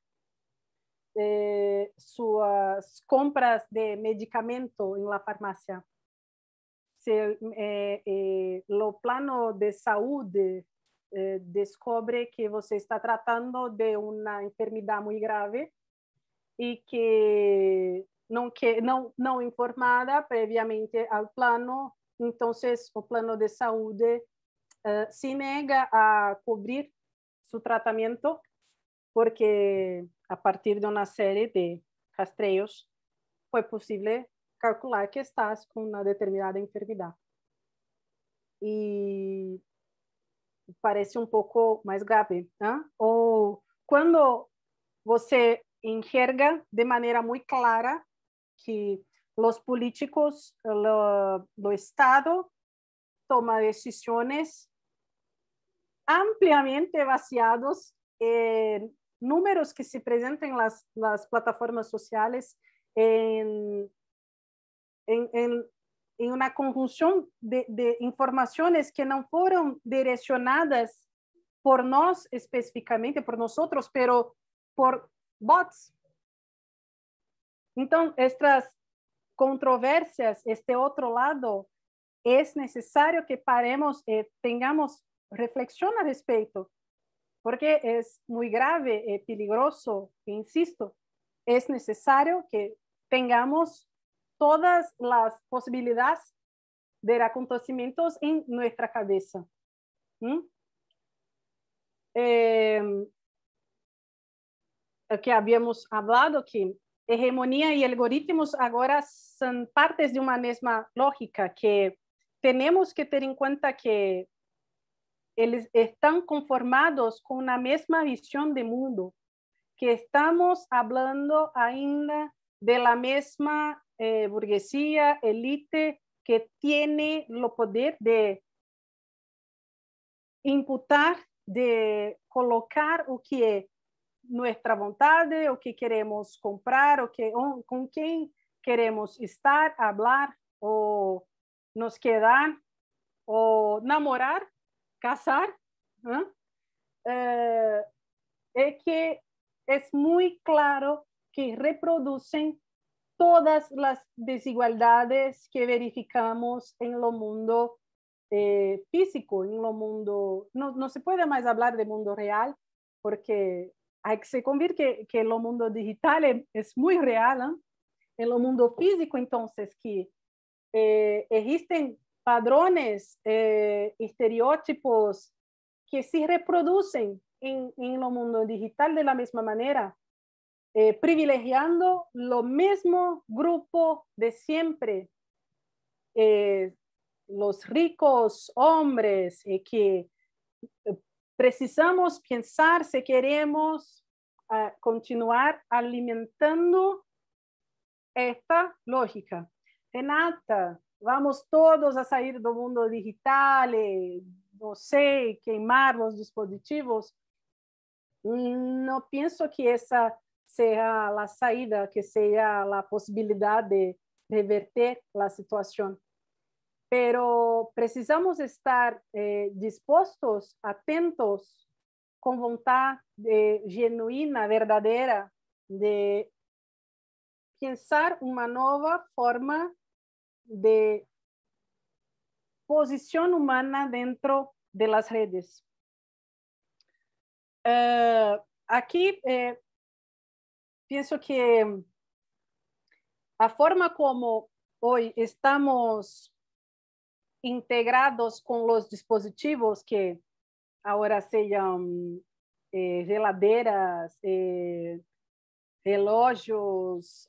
eh, suas compras de medicamento em la farmácia. Se eh, eh, o plano de saúde eh, descobre que você está tratando de uma enfermidade muito grave e que não que não não informada previamente ao plano, então o plano de saúde eh, se nega a cobrir seu tratamento porque a partir de uma série de rastreios, foi possível calcular que estás com uma determinada enfermidade. E parece um pouco mais grave, né? ¿ah? Ou quando você enxerga de maneira muito clara que os políticos lo, do Estado tomam decisões ampliamente baseadas em números que se apresentam nas plataformas sociais em em em en una de, de, que não foram direcionadas por nós específicamente, por nós, mas por bots. Então, estas controvérsias, este outro lado, é necessário que paremos, e eh, tenhamos reflexão a respeito. porque es muy grave, eh, peligroso, insisto, es necesario que tengamos todas las posibilidades de acontecimientos en nuestra cabeza. ¿Mm? que habíamos hablado, que hegemonía y algoritmos ahora son partes de una misma lógica, que tenemos que tener en cuenta que están conformados con la misma visión de mundo, que estamos hablando ainda de la misma eh, burguesía, élite, que tiene el poder de imputar, de colocar o que nuestra voluntad, o que queremos comprar, o que, con quién queremos estar, hablar o nos quedar o namorar casar, eh, es que es muy claro que reproducen todas las desigualdades que verificamos en lo mundo eh, físico, en lo mundo, no, se puede más hablar de mundo real porque hay que se convir que, lo mundo digital es, muy real, en lo mundo físico entonces que eh, existen padrones, eh, estereotipos que se reproducen en, en el mundo digital de la misma manera, eh, privilegiando lo mismo grupo de siempre, eh, los ricos hombres que precisamos pensar si queremos ah, continuar alimentando esta lógica. Renata, Vamos todos a sair do mundo digital, e, eh, não sei, queimar os dispositivos. Não penso que essa seja a saída, que seja a possibilidade de reverter a situação. Pero precisamos estar eh, dispostos, atentos, com vontade eh, genuína, verdadeira, de pensar uma nova forma de posición humana dentro de las redes. Eh, aquí eh, pienso que la forma como hoy estamos integrados con los dispositivos que ahora se llaman geladeras, eh, relojes,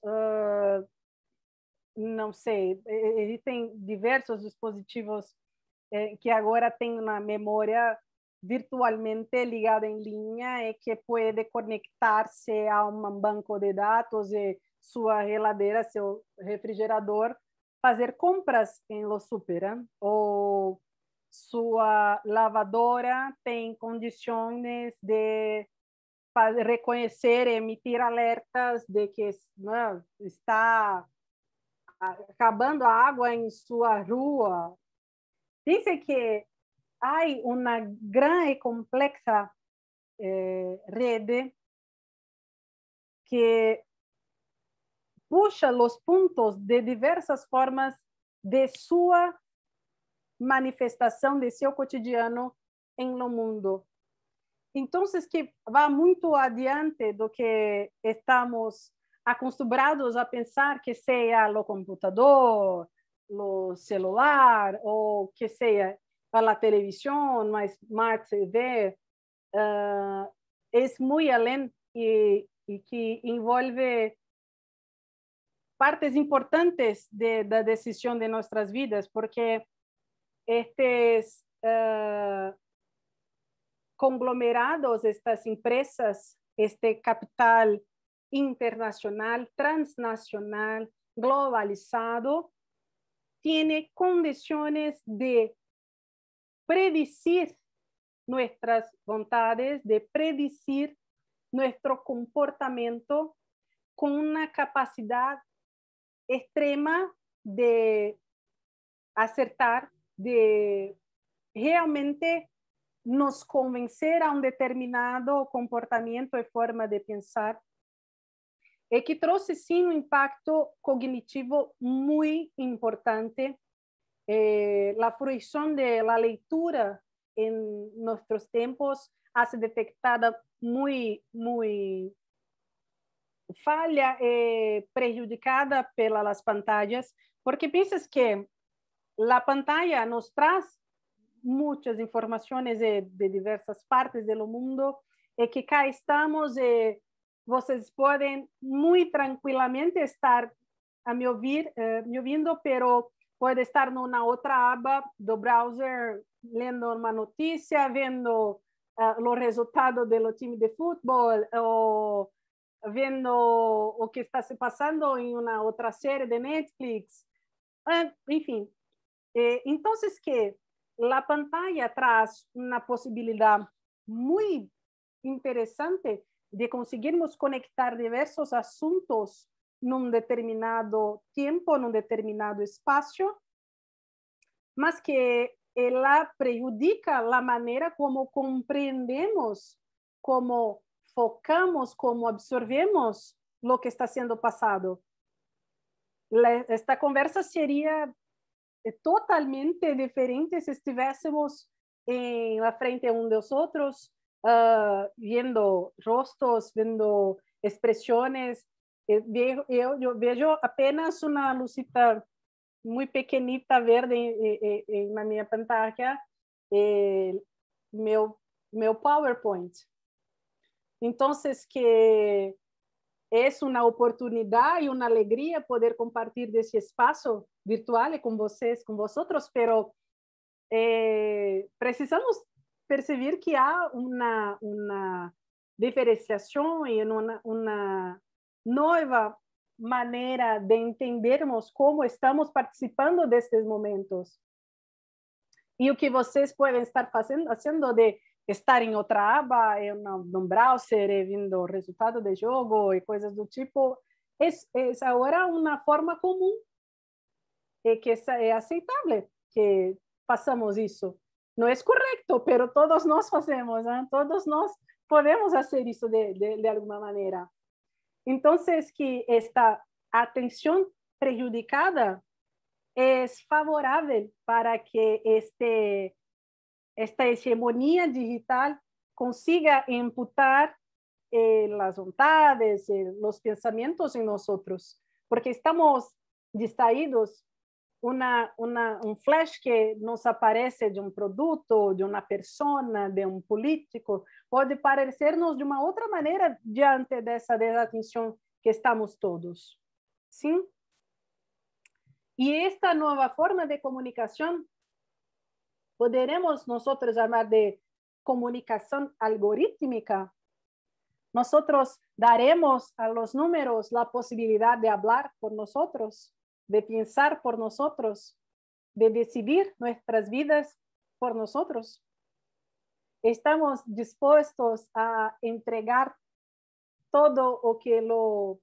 não sei, ele tem diversos dispositivos eh, que agora tem uma memória virtualmente ligada em linha e que pode conectar-se a um banco de dados e sua geladeira, seu refrigerador, fazer compras em lo super, hein? ou sua lavadora tem condições de reconhecer e emitir alertas de que não, né, está acabando a água em sua rua. Dizem que há uma grande e complexa eh, rede que puxa os pontos de diversas formas de sua manifestação, de seu cotidiano em no mundo. Então, que vai muito adiante do que estamos acostumados a pensar que seja o computador, o celular ou que seja a televisão, uma smart TV, uh, ah, é muito além e, e que envolve partes importantes de, da decisão de nossas vidas, porque estes uh, conglomerados, estas empresas, este capital internacional, transnacional, globalizado, tiene condiciones de predecir nuestras voluntades, de predecir nuestro comportamiento con una capacidad extrema de acertar, de realmente nos convencer a un determinado comportamiento y forma de pensar e que trouxe sim um impacto cognitivo muito importante. Eh, a fruição da leitura em nossos tempos ha se detectada muito, muito falha e eh, prejudicada pelas pantallas, porque pensas que a pantalla nos traz muitas informações de, de diversas partes do mundo e que cá estamos eh, vocês podem muito tranquilamente estar a me ouvir, uh, me ouvindo, pero pode estar numa outra aba do browser lendo uma notícia, vendo uh, o resultado do time de futebol ou vendo o que está se passando em uma outra série de Netflix, ah, enfim. Eh, então, que a pantalla traz uma possibilidade muito interessante de conseguirmos conectar diversos asuntos en un determinado tiempo, en un determinado espacio, más que ella prejudica la manera como comprendemos, como focamos, como absorbemos lo que está siendo pasado. esta conversa sería totalmente diferente si estuviésemos en la frente a de otros, Ah, viendo rostros, viendo expresiones. Yo, eh, eh, yo, veo apenas una lucita muy pequeñita verde eh, en, mi pantalla, mi PowerPoint. Entonces, que es una oportunidad y una alegría poder compartir de ese espacio virtual con ustedes, con vosotros, pero eh, precisamos perceber que há uma, uma diferenciação e uma, uma nova maneira de entendermos como estamos participando destes momentos e o que vocês podem estar fazendo, fazendo de estar em outra aba, em um browser, e vendo resultado de jogo e coisas do tipo, é, é agora uma forma comum e que é, é aceitável que façamos isso. No es correcto, pero todos nos hacemos, ¿ah? todos nos podemos hacer eso de, alguna manera. Entonces, que esta atención prejudicada es favorable para que este, esta hegemonía digital consiga imputar eh, las voluntades, eh, los pensamientos en nosotros, porque estamos distraídos una, una, un flash que nos aparece de um produto, de uma persona, de um político, pode parecer-nos de uma outra maneira diante dessa desatenção que estamos todos. Sim? E esta nova forma de comunicação poderemos nós chamar de comunicação algorítmica. Nós daremos a los números a possibilidade de falar por nós de pensar por nosotros, de decidir nuestras vidas por nosotros. Estamos dispuestos a entregar todo lo que lo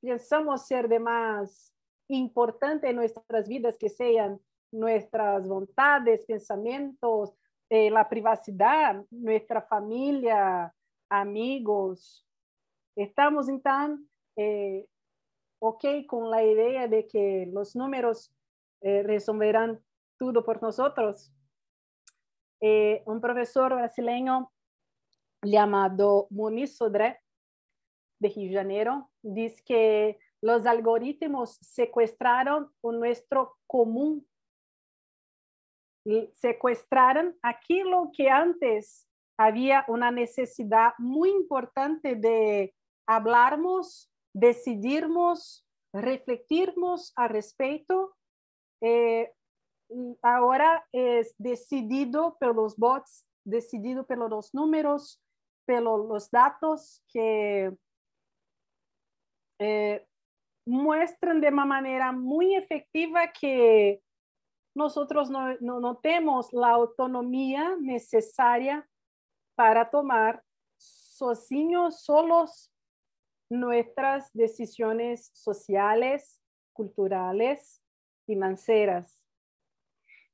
pensamos ser de más importante en nuestras vidas, que sean nuestras voluntades, pensamientos, eh, la privacidad, nuestra familia, amigos. Estamos entonces eh, ok con la idea de que los números eh, resolverán todo por nosotros. Eh, un profesor brasileño llamado Moni Sodré de Rio de Janeiro dice que los algoritmos secuestraron nuestro común. Secuestraron aquello que antes había una necesidad muy importante de hablarnos Decidimos, reflexionarmos al respecto. Eh, ahora es decidido por los bots, decidido por los números, por los datos que eh, muestran de una manera muy efectiva que nosotros no, tenemos la autonomía necesaria para tomar sozinhos, solos nuestras decisiones sociales, culturales, financieras.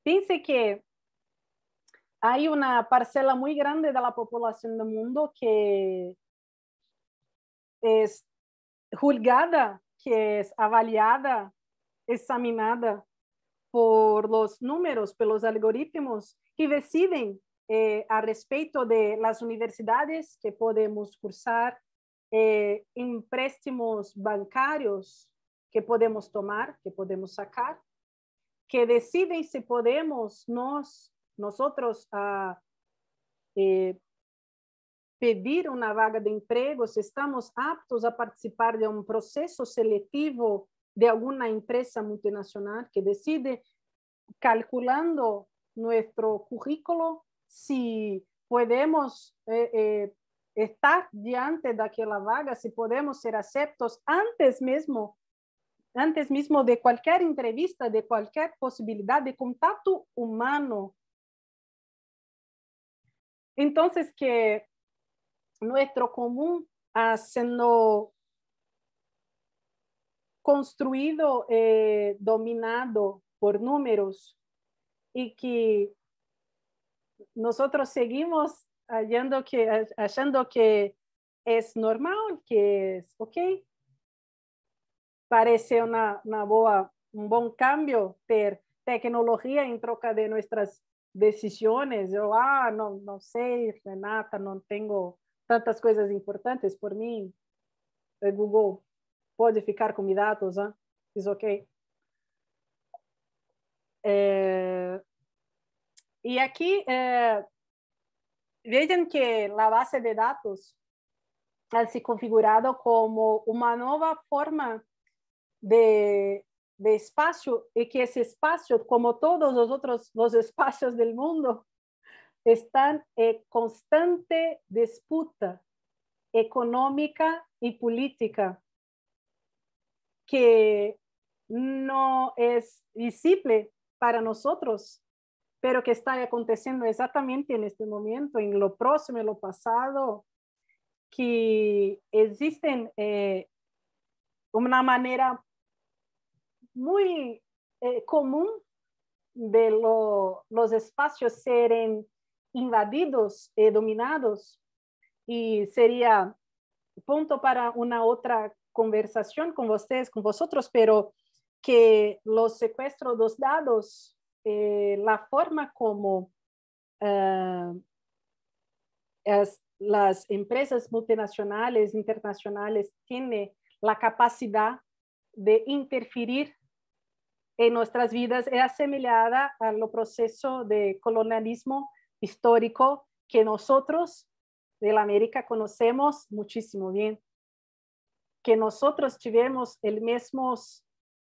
Piense que hay una parcela muy grande de la población del mundo que es juzgada, que es avaliada, examinada por los números, por los algoritmos que deciden eh, al a respecto de las universidades que podemos cursar, eh, empréstimos bancarios que podemos tomar, que podemos sacar, que deciden si podemos nos, nosotros ah, eh, pedir una vaga de empleo, si estamos aptos a participar de un proceso selectivo de alguna empresa multinacional que decide calculando nuestro currículo si podemos eh, eh, estar diante de aquella vaga, si podemos ser aceptos antes mismo, antes mismo de cualquier entrevista, de cualquier posibilidad de contacto humano. Entonces que nuestro común ha sido construido eh, dominado por números y que nosotros seguimos achando que, achando que é normal, que é ok. Parece uma, uma boa, um bom cambio ter tecnologia em troca de nossas decisões. Eu, ah, não, não sei, Renata, não tenho tantas coisas importantes por mim. O eh, Google pode ficar com meus dados, ah diz ok. E eh, aqui, eh, Vean que la base de datos ha sido configurada como una nueva forma de, espacio y que ese espacio, como todos los otros los espacios del mundo, están en constante disputa económica y política que no es visible para nosotros pero que está aconteciendo exactamente en este momento, en lo próximo, en lo pasado, que existen eh, una manera muy eh, común de los espacios serem invadidos y eh, dominados y sería punto para una otra conversación con ustedes, con vosotros, pero que los secuestros, dos dados eh, la forma como eh, las empresas multinacionales, internacionales, tienen la capacidad de interferir en nuestras vidas es asimilada al proceso de colonialismo histórico que nosotros de América conocemos muchísimo bien. Que nosotros tuvimos el mismo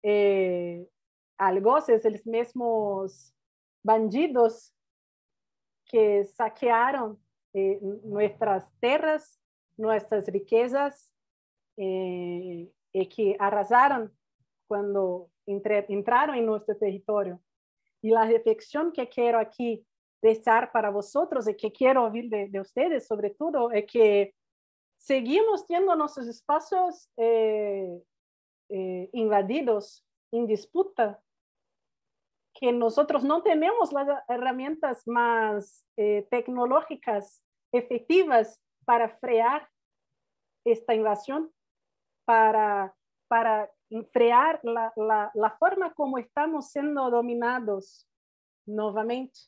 eh, es, los mismos bandidos que saquearon eh, nuestras tierras, nuestras riquezas eh, y que arrasaron cuando entraron en nuestro territorio. Y la reflexión que quiero aquí dejar para vosotros, y que quiero oír de, ustedes, sobre todo, es que seguimos teniendo nuestros espacios eh, invadidos, en disputa, que nosotros no tenemos las herramientas más eh, tecnológicas efectivas para frear esta invasión, para, para frear la, la, la forma como estamos siendo dominados nuevamente.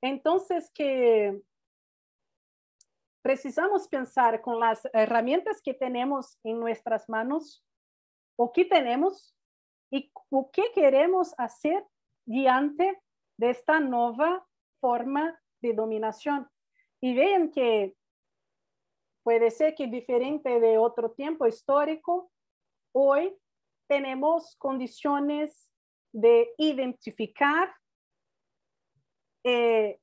Entonces, que precisamos pensar con las herramientas que tenemos en nuestras manos o que tenemos y qué queremos hacer diante de esta nueva forma de dominación. Y vean que puede ser que diferente de otro tiempo histórico, hoy tenemos condiciones de identificar, eh,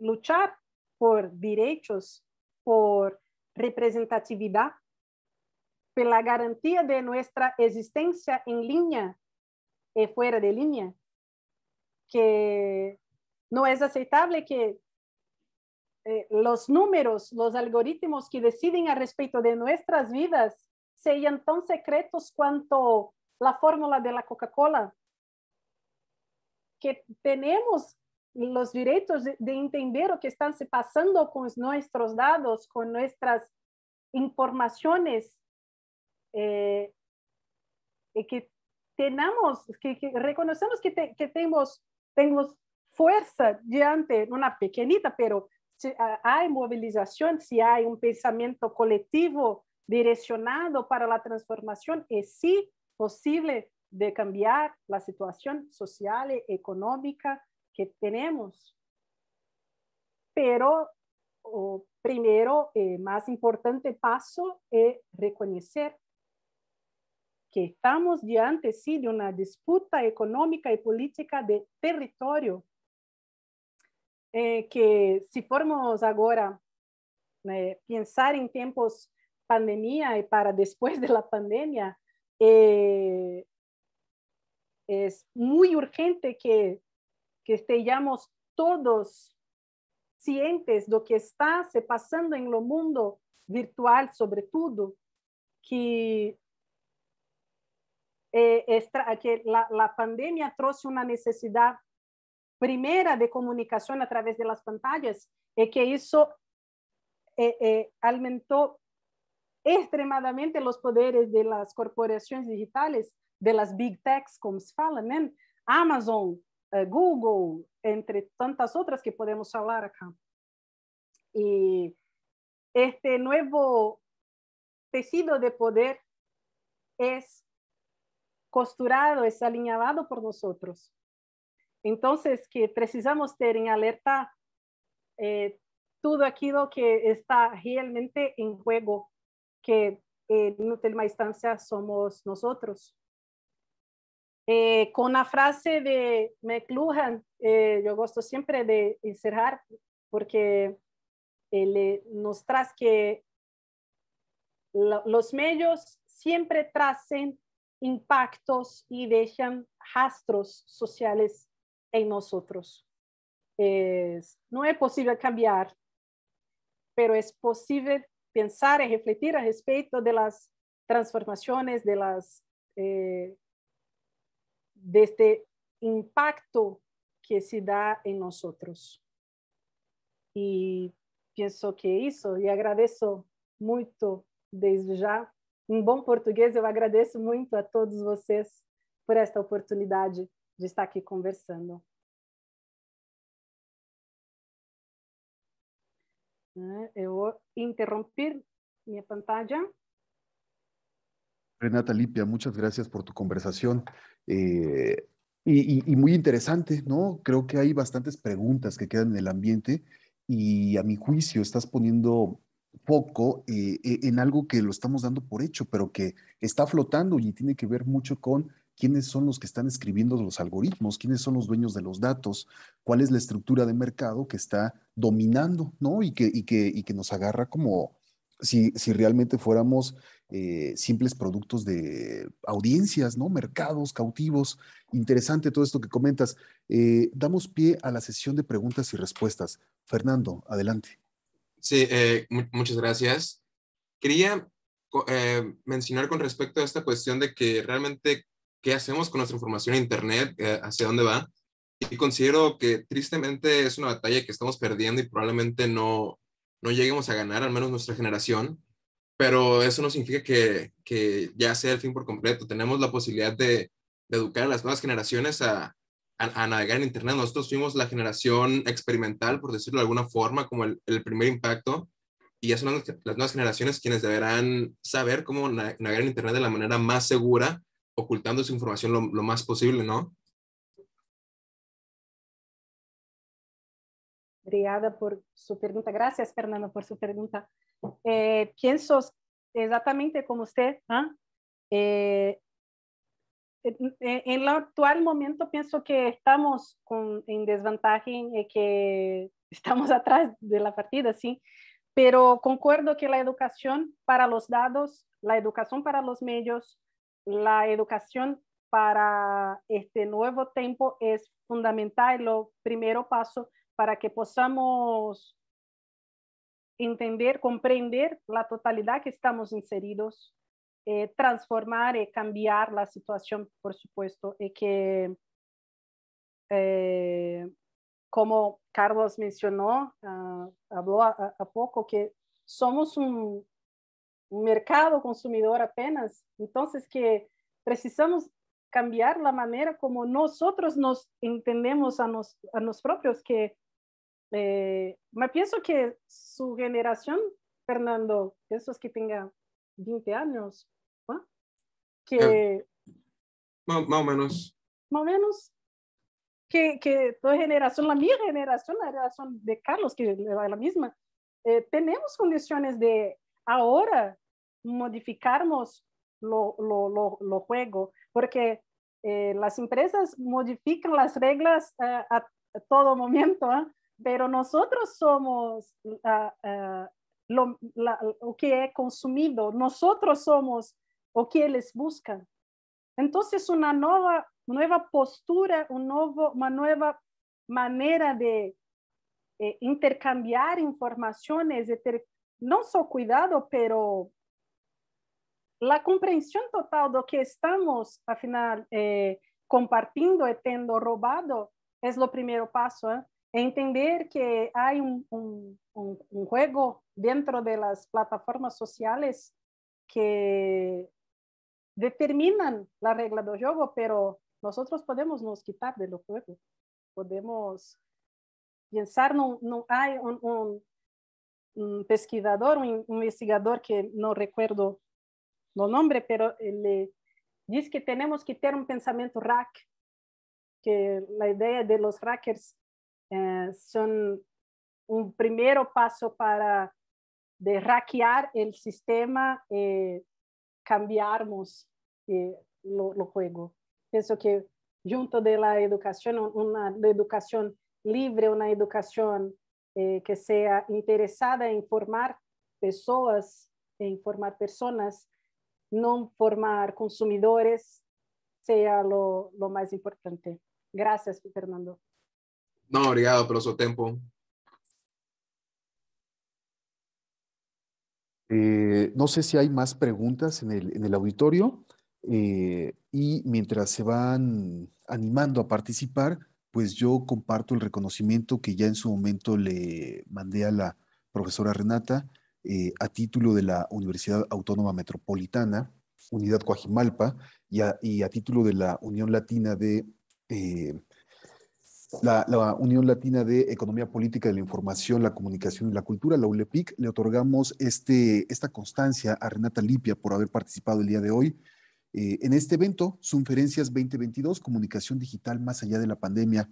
luchar por derechos, por representatividad por la garantía de nuestra existencia en línea y eh, fuera de línea, que no es aceptable que eh, los números, los algoritmos que deciden a respecto de nuestras vidas sean tan secretos cuanto la fórmula de la Coca-Cola, que tenemos los derechos de, entender lo que están pasando con nuestros datos, con nuestras informaciones eh, eh, que tenemos que, reconocemos que, tenemos que tenemos, tenemos una diante, una pero si ah, hay movilización si hay un pensamiento colectivo direccionado para la transformación es sí posible de cambiar la situación social y económica que tenemos Pero oh, primero más eh, más importante paso es reconocer que estamos diante sí de una disputa económica y política de territorio, eh, que si formos ahora eh, pensar en tiempos pandemia y para después de la pandemia, eh, es muy urgente que, que estemos todos cientes lo que está se en en lo mundo virtual, sobre todo que eh, que la, pandemia trajo una necesidad primera de comunicación a través de las pantallas y que eso eh, eh, aumentó extremadamente los poderes de las corporaciones digitales, de las big techs, como se habla, Amazon, Google, entre tantas otras que podemos hablar acá. Y este nuevo tecido de poder es posturado, es alineado por nosotros. Entonces, que precisamos tener en alerta eh, todo aquello que está realmente en juego, que eh, en última instancia somos nosotros. Eh, con la frase de McLuhan, yo gosto siempre de encerrar porque él nos trae que los medios siempre tracen impactos y dejan rastros sociales en nosotros. no es posible cambiar, pero es posible pensar y refletir a respecto de las transformaciones, de, eh, de este impacto que se da en nosotros. Y pienso que eso, y agradezco mucho desde ya Em bom português, eu agradeço muito a todos vocês por esta oportunidade de estar aqui conversando. Né, eu vou interromper minha pantalla. Renata Lipia, muchas gracias por tu conversación. Eh, y, y, y, muy interesante, ¿no? Creo que hay bastantes preguntas que quedan en el ambiente y a mi juicio estás poniendo poco eh, eh, en algo que lo estamos dando por hecho, pero que está flotando y tiene que ver mucho con quiénes son los que están escribiendo los algoritmos, quiénes son los dueños de los datos, cuál es la estructura de mercado que está dominando, ¿no? Y que, y que, que nos agarra como si, si realmente fuéramos eh, simples productos de audiencias, ¿no? Mercados cautivos. Interesante todo esto que comentas. damos pie a la sesión de preguntas y respuestas. Fernando, adelante. Sí, eh, muchas gracias. Quería eh, mencionar con respecto a esta cuestión de que realmente qué hacemos con nuestra información en Internet, eh, hacia dónde va. Y considero que tristemente es una batalla que estamos perdiendo y probablemente no, no lleguemos a ganar, al menos nuestra generación. Pero eso no significa que, que ya sea el fin por completo. Tenemos la posibilidad de educar a las nuevas generaciones a, a, navegar en Internet. Nosotros fuimos la generación experimental, por decirlo de alguna forma, como el, primer impacto, y ya son las, las nuevas generaciones quienes deberán saber cómo navegar en Internet de la manera más segura, ocultando su información lo, más posible, ¿no? Gracias por su pregunta. Gracias, Fernando, por su pregunta. Eh, pienso exactamente como usted. ¿ah? ¿eh? eh en el actual momento pienso que estamos en desventaja y que estamos atrás de la partida, sí, pero concuerdo que la educación para los dados, la educación para los medios, la educación para este nuevo tiempo es fundamental, lo primero paso para que podamos entender, comprender la totalidad que estamos inseridos eh, transformar y eh, cambiar la situación, por supuesto, y que, eh, como Carlos mencionó, ah, habló a, poco, que somos un, mercado consumidor apenas, entonces que precisamos cambiar la manera como nosotros nos entendemos a, nos, a propios, que me pienso que su generación, Fernando, esos que tenga 20 años, que... Em, más, o menos. Más o menos. Que, que tu generación, la mía generación, la generación de Carlos, que es la misma, eh, tenemos condiciones de ahora modificarmos lo, lo, lo, juego, porque eh, las empresas modifican las reglas a, todo momento, ¿ah? pero nosotros somos ah, ah, lo, lo, que es consumido, nosotros somos o que les buscan. Entonces, una nueva, nueva postura, un nuevo, una nueva manera de eh, intercambiar informaciones, de no solo cuidado, pero la comprensión total de lo que estamos, al final, eh, compartiendo y teniendo robado, es lo primero paso. ¿eh? E entender que hay un, juego dentro de las plataformas sociales que determinan la regla del juego, pero nosotros podemos nos quitar del juego. Podemos pensar, no, no hay un, un, un pesquisador, un, investigador que no recuerdo el nombre, pero él dice que tenemos que tener un pensamiento rack, que la idea de los hackers eh, son un primer paso para de hackear el sistema eh, cambiarmos eh, lo, juego. Pienso que junto de la educación, una educación libre, una educación eh, que sea interesada en formar personas, en formar personas, no formar consumidores, sea lo más importante. Gracias Fernando. No, gracias por su tiempo. Eh, no sé si hay más preguntas en el, en el auditorio eh, y mientras se van animando a participar, pues yo comparto el reconocimiento que ya en su momento le mandé a la profesora Renata eh, a título de la Universidad Autónoma Metropolitana, Unidad Coajimalpa, y y a título de la Unión Latina de la, Unión Latina de Economía Política de la Información, la Comunicación y la Cultura, la ULEPIC, le otorgamos este, esta constancia a Renata Lipia por haber participado el día de hoy. Eh, en este evento, conferencias 2022, Comunicación Digital más allá de la pandemia.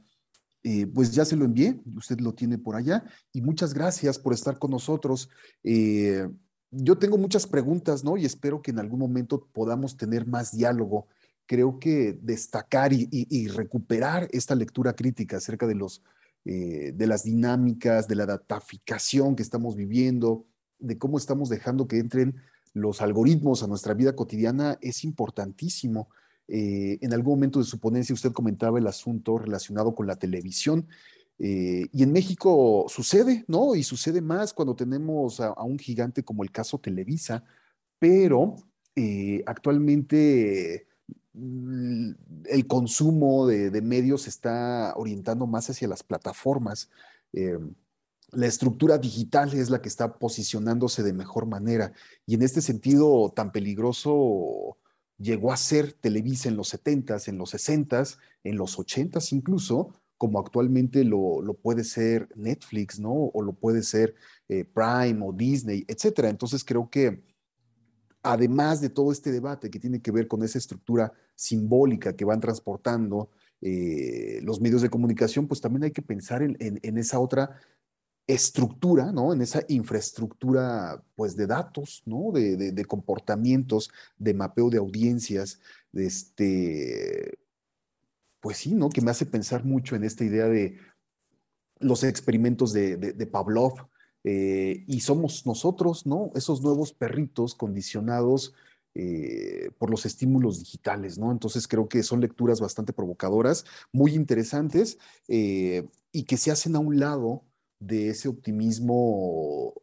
Eh, pues ya se lo envié, usted lo tiene por allá. Y muchas gracias por estar con nosotros. Eh, yo tengo muchas preguntas, ¿no? Y espero que en algún momento podamos tener más diálogo creo que destacar y, recuperar esta lectura crítica acerca de, los, eh, de las dinámicas, de la dataficación que estamos viviendo, de cómo estamos dejando que entren los algoritmos a nuestra vida cotidiana, es importantísimo. Eh, en algún momento de su ponencia usted comentaba el asunto relacionado con la televisión. Eh, y en México sucede, ¿no? Y sucede más cuando tenemos a, un gigante como el caso Televisa, pero actualmente Mm, el consumo de, medios se está orientando más hacia las plataformas. Eh, la estructura digital es la que está posicionándose de mejor manera. Y en este sentido tan peligroso llegó a ser Televisa en los 70s, en los 60s, en los 80s incluso, como actualmente lo, puede ser Netflix, ¿no? O lo puede ser eh, Prime o Disney, etcétera. Entonces creo que además de todo este debate que tiene que ver con esa estructura simbólica que van transportando eh, los medios de comunicación, pues también hay que pensar en, esa otra estructura, ¿no? En esa infraestructura, pues, de datos, ¿no? De, comportamientos, de mapeo de audiencias, este, pues sí, ¿no? Que me hace pensar mucho en esta idea de los experimentos de, de Pavlov, eh, y somos nosotros, ¿no? Esos nuevos perritos condicionados eh, por los estímulos digitales, ¿no? Entonces creo que son lecturas bastante provocadoras, muy interesantes eh, y que se hacen a un lado de ese optimismo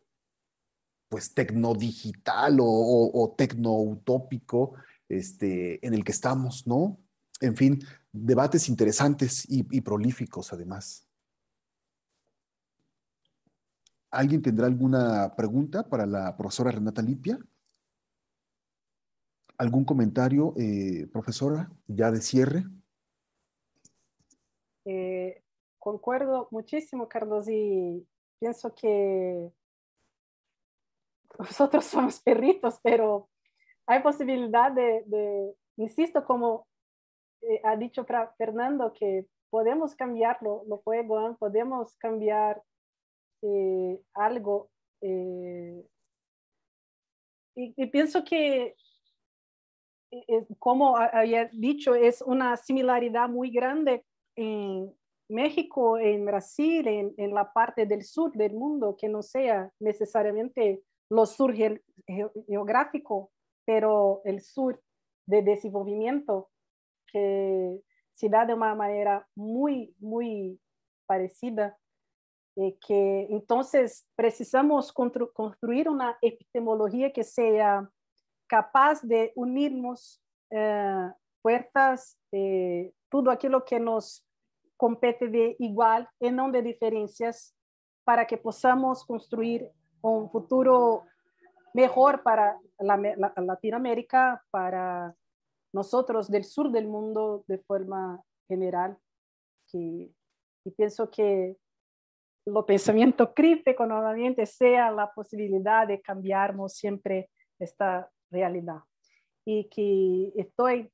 pues tecnodigital o, o, tecnoutópico este, en el que estamos, ¿no? En fin, debates interesantes y prolíficos además. ¿Alguien tendrá alguna pregunta para la profesora Renata Lipia? ¿Algún comentario, eh, profesora, ya de cierre? Eh, concuerdo muchísimo, Carlos, y pienso que nosotros somos perritos, pero hay posibilidad de, insisto, como eh, ha dicho Fernando, que podemos cambiarlo, lo podemos podemos cambiar eh, algo. Eh, y, pienso que, eh, como había dicho, es una similaridad muy grande en México, en Brasil, en, la parte del sur del mundo, que no sea necesariamente lo sur geográfico, pero el sur de desenvolvimiento, que se da de una manera muy, muy parecida eh, que entonces precisamos construir una epistemología que sea capaz de unirnos eh, puertas, eh, todo aquello que nos compete de igual y no de diferencias, para que podamos construir un futuro mejor para Latinoamérica, para nosotros del sur del mundo de forma general. y pienso que lo pensamiento crítico nuevamente sea la posibilidad de cambiarnos siempre esta realidad. Y que estoy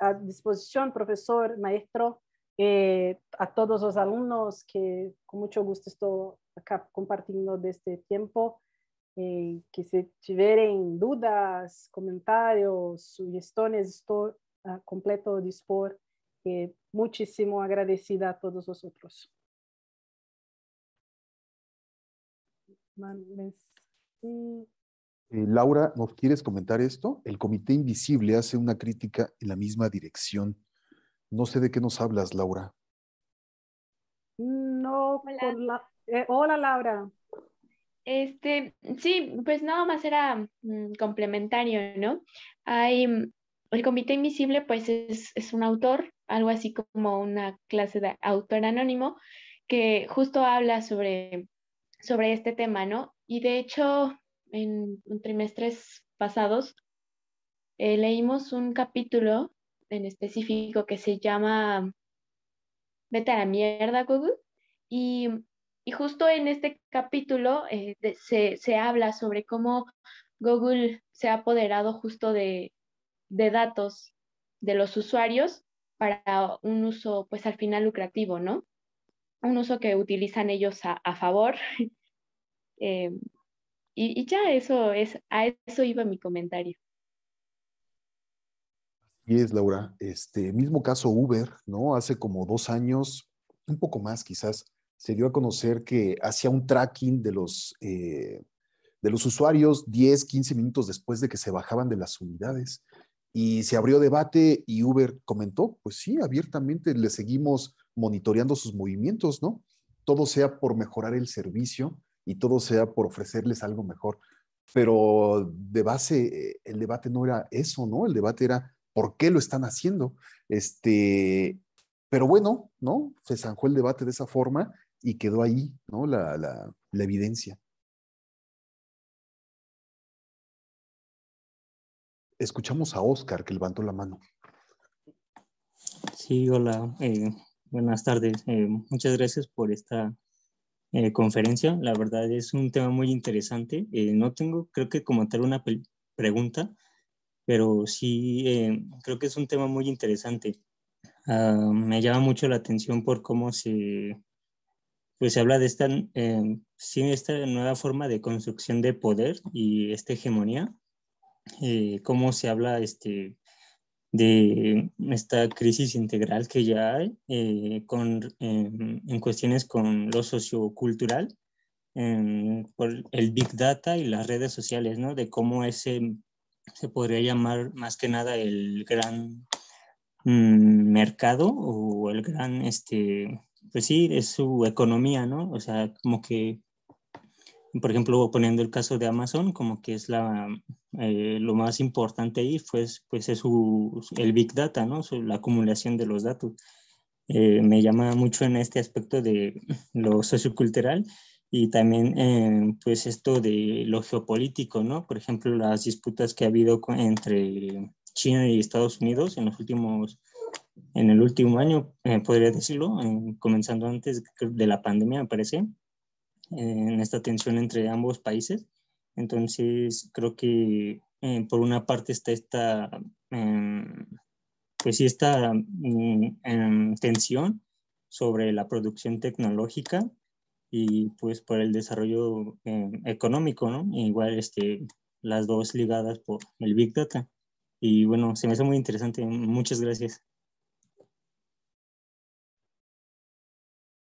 a disposición, profesor, maestro, eh, a todos los alumnos que con mucho gusto estoy acá compartiendo de este tiempo. Eh, que si tienen dudas, comentarios, sugerencias estoy a completo dispor. Eh, muchísimo agradecida a todos vosotros. Eh, Laura, ¿nos quieres comentar esto? El Comité Invisible hace una crítica en la misma dirección. No sé de qué nos hablas, Laura. No, hola, eh, Laura. Este, sí, pues nada más era mm, complementario, ¿no? Hay, mm, el Comité Invisible, pues es, es un autor, algo así como una clase de autor anónimo, que justo habla sobre sobre este tema, ¿no? Y de hecho, en, trimestres pasados, eh, leímos un capítulo en específico que se llama Vete a la mierda, Google. Y, justo en este capítulo eh, se, habla sobre cómo Google se ha apoderado justo de datos de los usuarios para un uso, pues al final lucrativo, ¿no? un uso que utilizan ellos a, favor. Em, y, ya eso es, a eso iba mi comentario. Y es, Laura, este mismo caso Uber, ¿no? Hace como dos años, un poco más quizás, se dio a conocer que hacía un tracking de los, eh, de los usuarios 10, 15 minutos después de que se bajaban de las unidades. Y se abrió debate y Uber comentó, pues sí, abiertamente le seguimos monitoreando sus movimientos, ¿no? Todo sea por mejorar el servicio y todo sea por ofrecerles algo mejor. Pero de base, eh, el debate no era eso, ¿no? El debate era por qué lo están haciendo. Este, pero bueno, ¿no? Se zanjó el debate de esa forma y quedó ahí, ¿no? La, evidencia. Escuchamos a Oscar que levantó la mano. Sí, hola. Eh, Buenas tardes. Eh, muchas gracias por esta eh, conferencia. La verdad es un tema muy interesante. Eh, no tengo, creo que como una pregunta, pero sí creo que es un tema muy interesante. Ah, me llama mucho la atención por cómo se, pues, se habla de esta, sin esta nueva forma de construcción de poder y esta hegemonía. cómo se habla este, de esta crisis integral que ya hay eh, con, em, en cuestiones con lo sociocultural, em, por el big data y las redes sociales, ¿no? De cómo ese se podría llamar más que nada el gran mm, mercado o el gran, este, pues sí, es su economía, ¿no? O sea, como que por ejemplo, poniendo el caso de Amazon, como que es la, eh, lo más importante ahí, pues, pues es su, el Big Data, ¿no? la acumulación de los datos. Eh, me llama mucho en este aspecto de lo sociocultural y también eh, pues esto de lo geopolítico, ¿no? Por ejemplo, las disputas que ha habido entre China y Estados Unidos en los últimos en el último año, podría decirlo, comenzando antes de la pandemia, me parece, en esta tensión entre ambos países. Entonces, creo que eh, por una parte está esta, em, pues sí, esta mm, en em, tensión sobre la producción tecnológica y pues por el desarrollo em, económico, ¿no? igual este, las dos ligadas por el Big Data. Y bueno, se me hace muy interesante. Muchas gracias.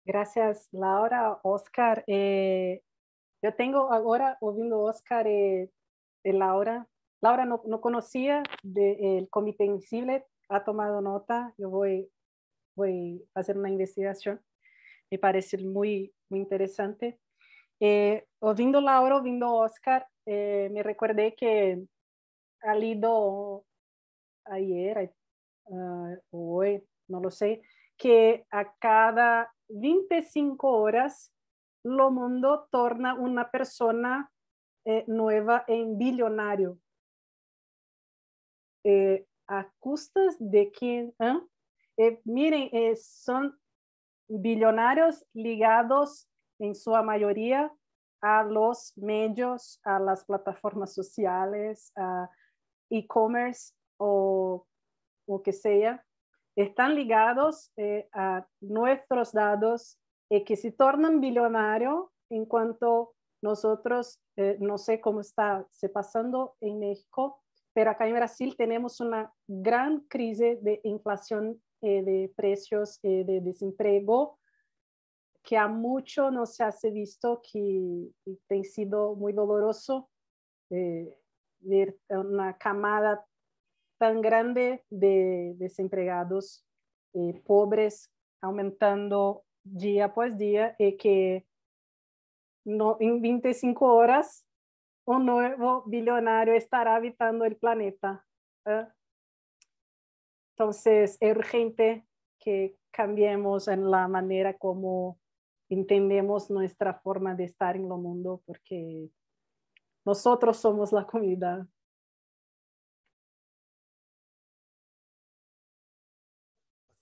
Gracias, Laura, Oscar. Eh, yo tengo ahora, oyendo Oscar eh, Laura, Laura no, conocía del Comité Invisible, ha tomado nota, yo voy, voy a hacer una investigación, me parece muy, muy interesante. Eh, oyendo Laura, oyendo Oscar, eh, me recordé que ha leído ayer uh, hoy, no lo sé, que a cada 25 horas, lo mundo torna una persona eh, nueva en billonario. Eh, a costas de quién? Eh? miren, son billonarios ligados en su mayoría a los medios, a las plataformas sociales, a e-commerce o, o que sea están ligados eh, a nuestros datos y eh, que se tornan billonarios en cuanto nosotros, eh, no sé cómo está se pasando en México, pero acá en Brasil tenemos una gran crisis de inflación de precios de desempleo que a mucho no se hace visto que, que ha sido muy doloroso ver una camada tan grande de desempregados eh, pobres aumentando día por pues día y eh, que en 25 horas un nuevo billonario estará habitando el planeta. ¿eh? Entonces, es urgente que cambiemos en la manera como entendemos nuestra forma de estar en el mundo, porque nosotros somos la comida.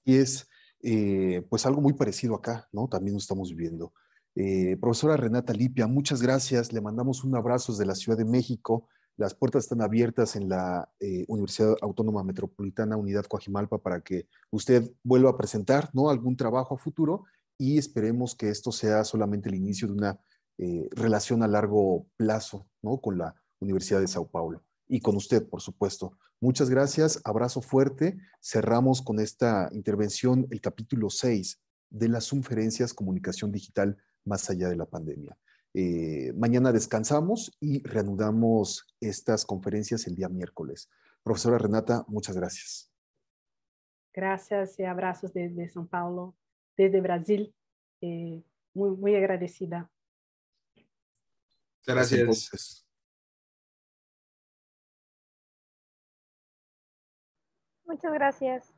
Y es eh, pues algo muy parecido acá, ¿no? También lo estamos viviendo. Eh, profesora Renata Lipia, muchas gracias. Le mandamos un abrazo desde la Ciudad de México. Las puertas están abiertas en la eh, Universidad Autónoma Metropolitana Unidad Coajimalpa para que usted vuelva a presentar ¿no? algún trabajo a futuro y esperemos que esto sea solamente el inicio de una relación a largo plazo ¿no? con la Universidad de Sao Paulo y con usted, por supuesto. Muchas gracias, abrazo fuerte. Cerramos con esta intervención el capítulo 6 de las conferencias Comunicación Digital más allá de la pandemia. Eh, mañana descansamos y reanudamos estas conferencias el día miércoles. Profesora Renata, muchas gracias. Gracias y abrazos desde São Paulo, desde Brasil. Eh, muy, muy agradecida. Gracias. Muchas gracias.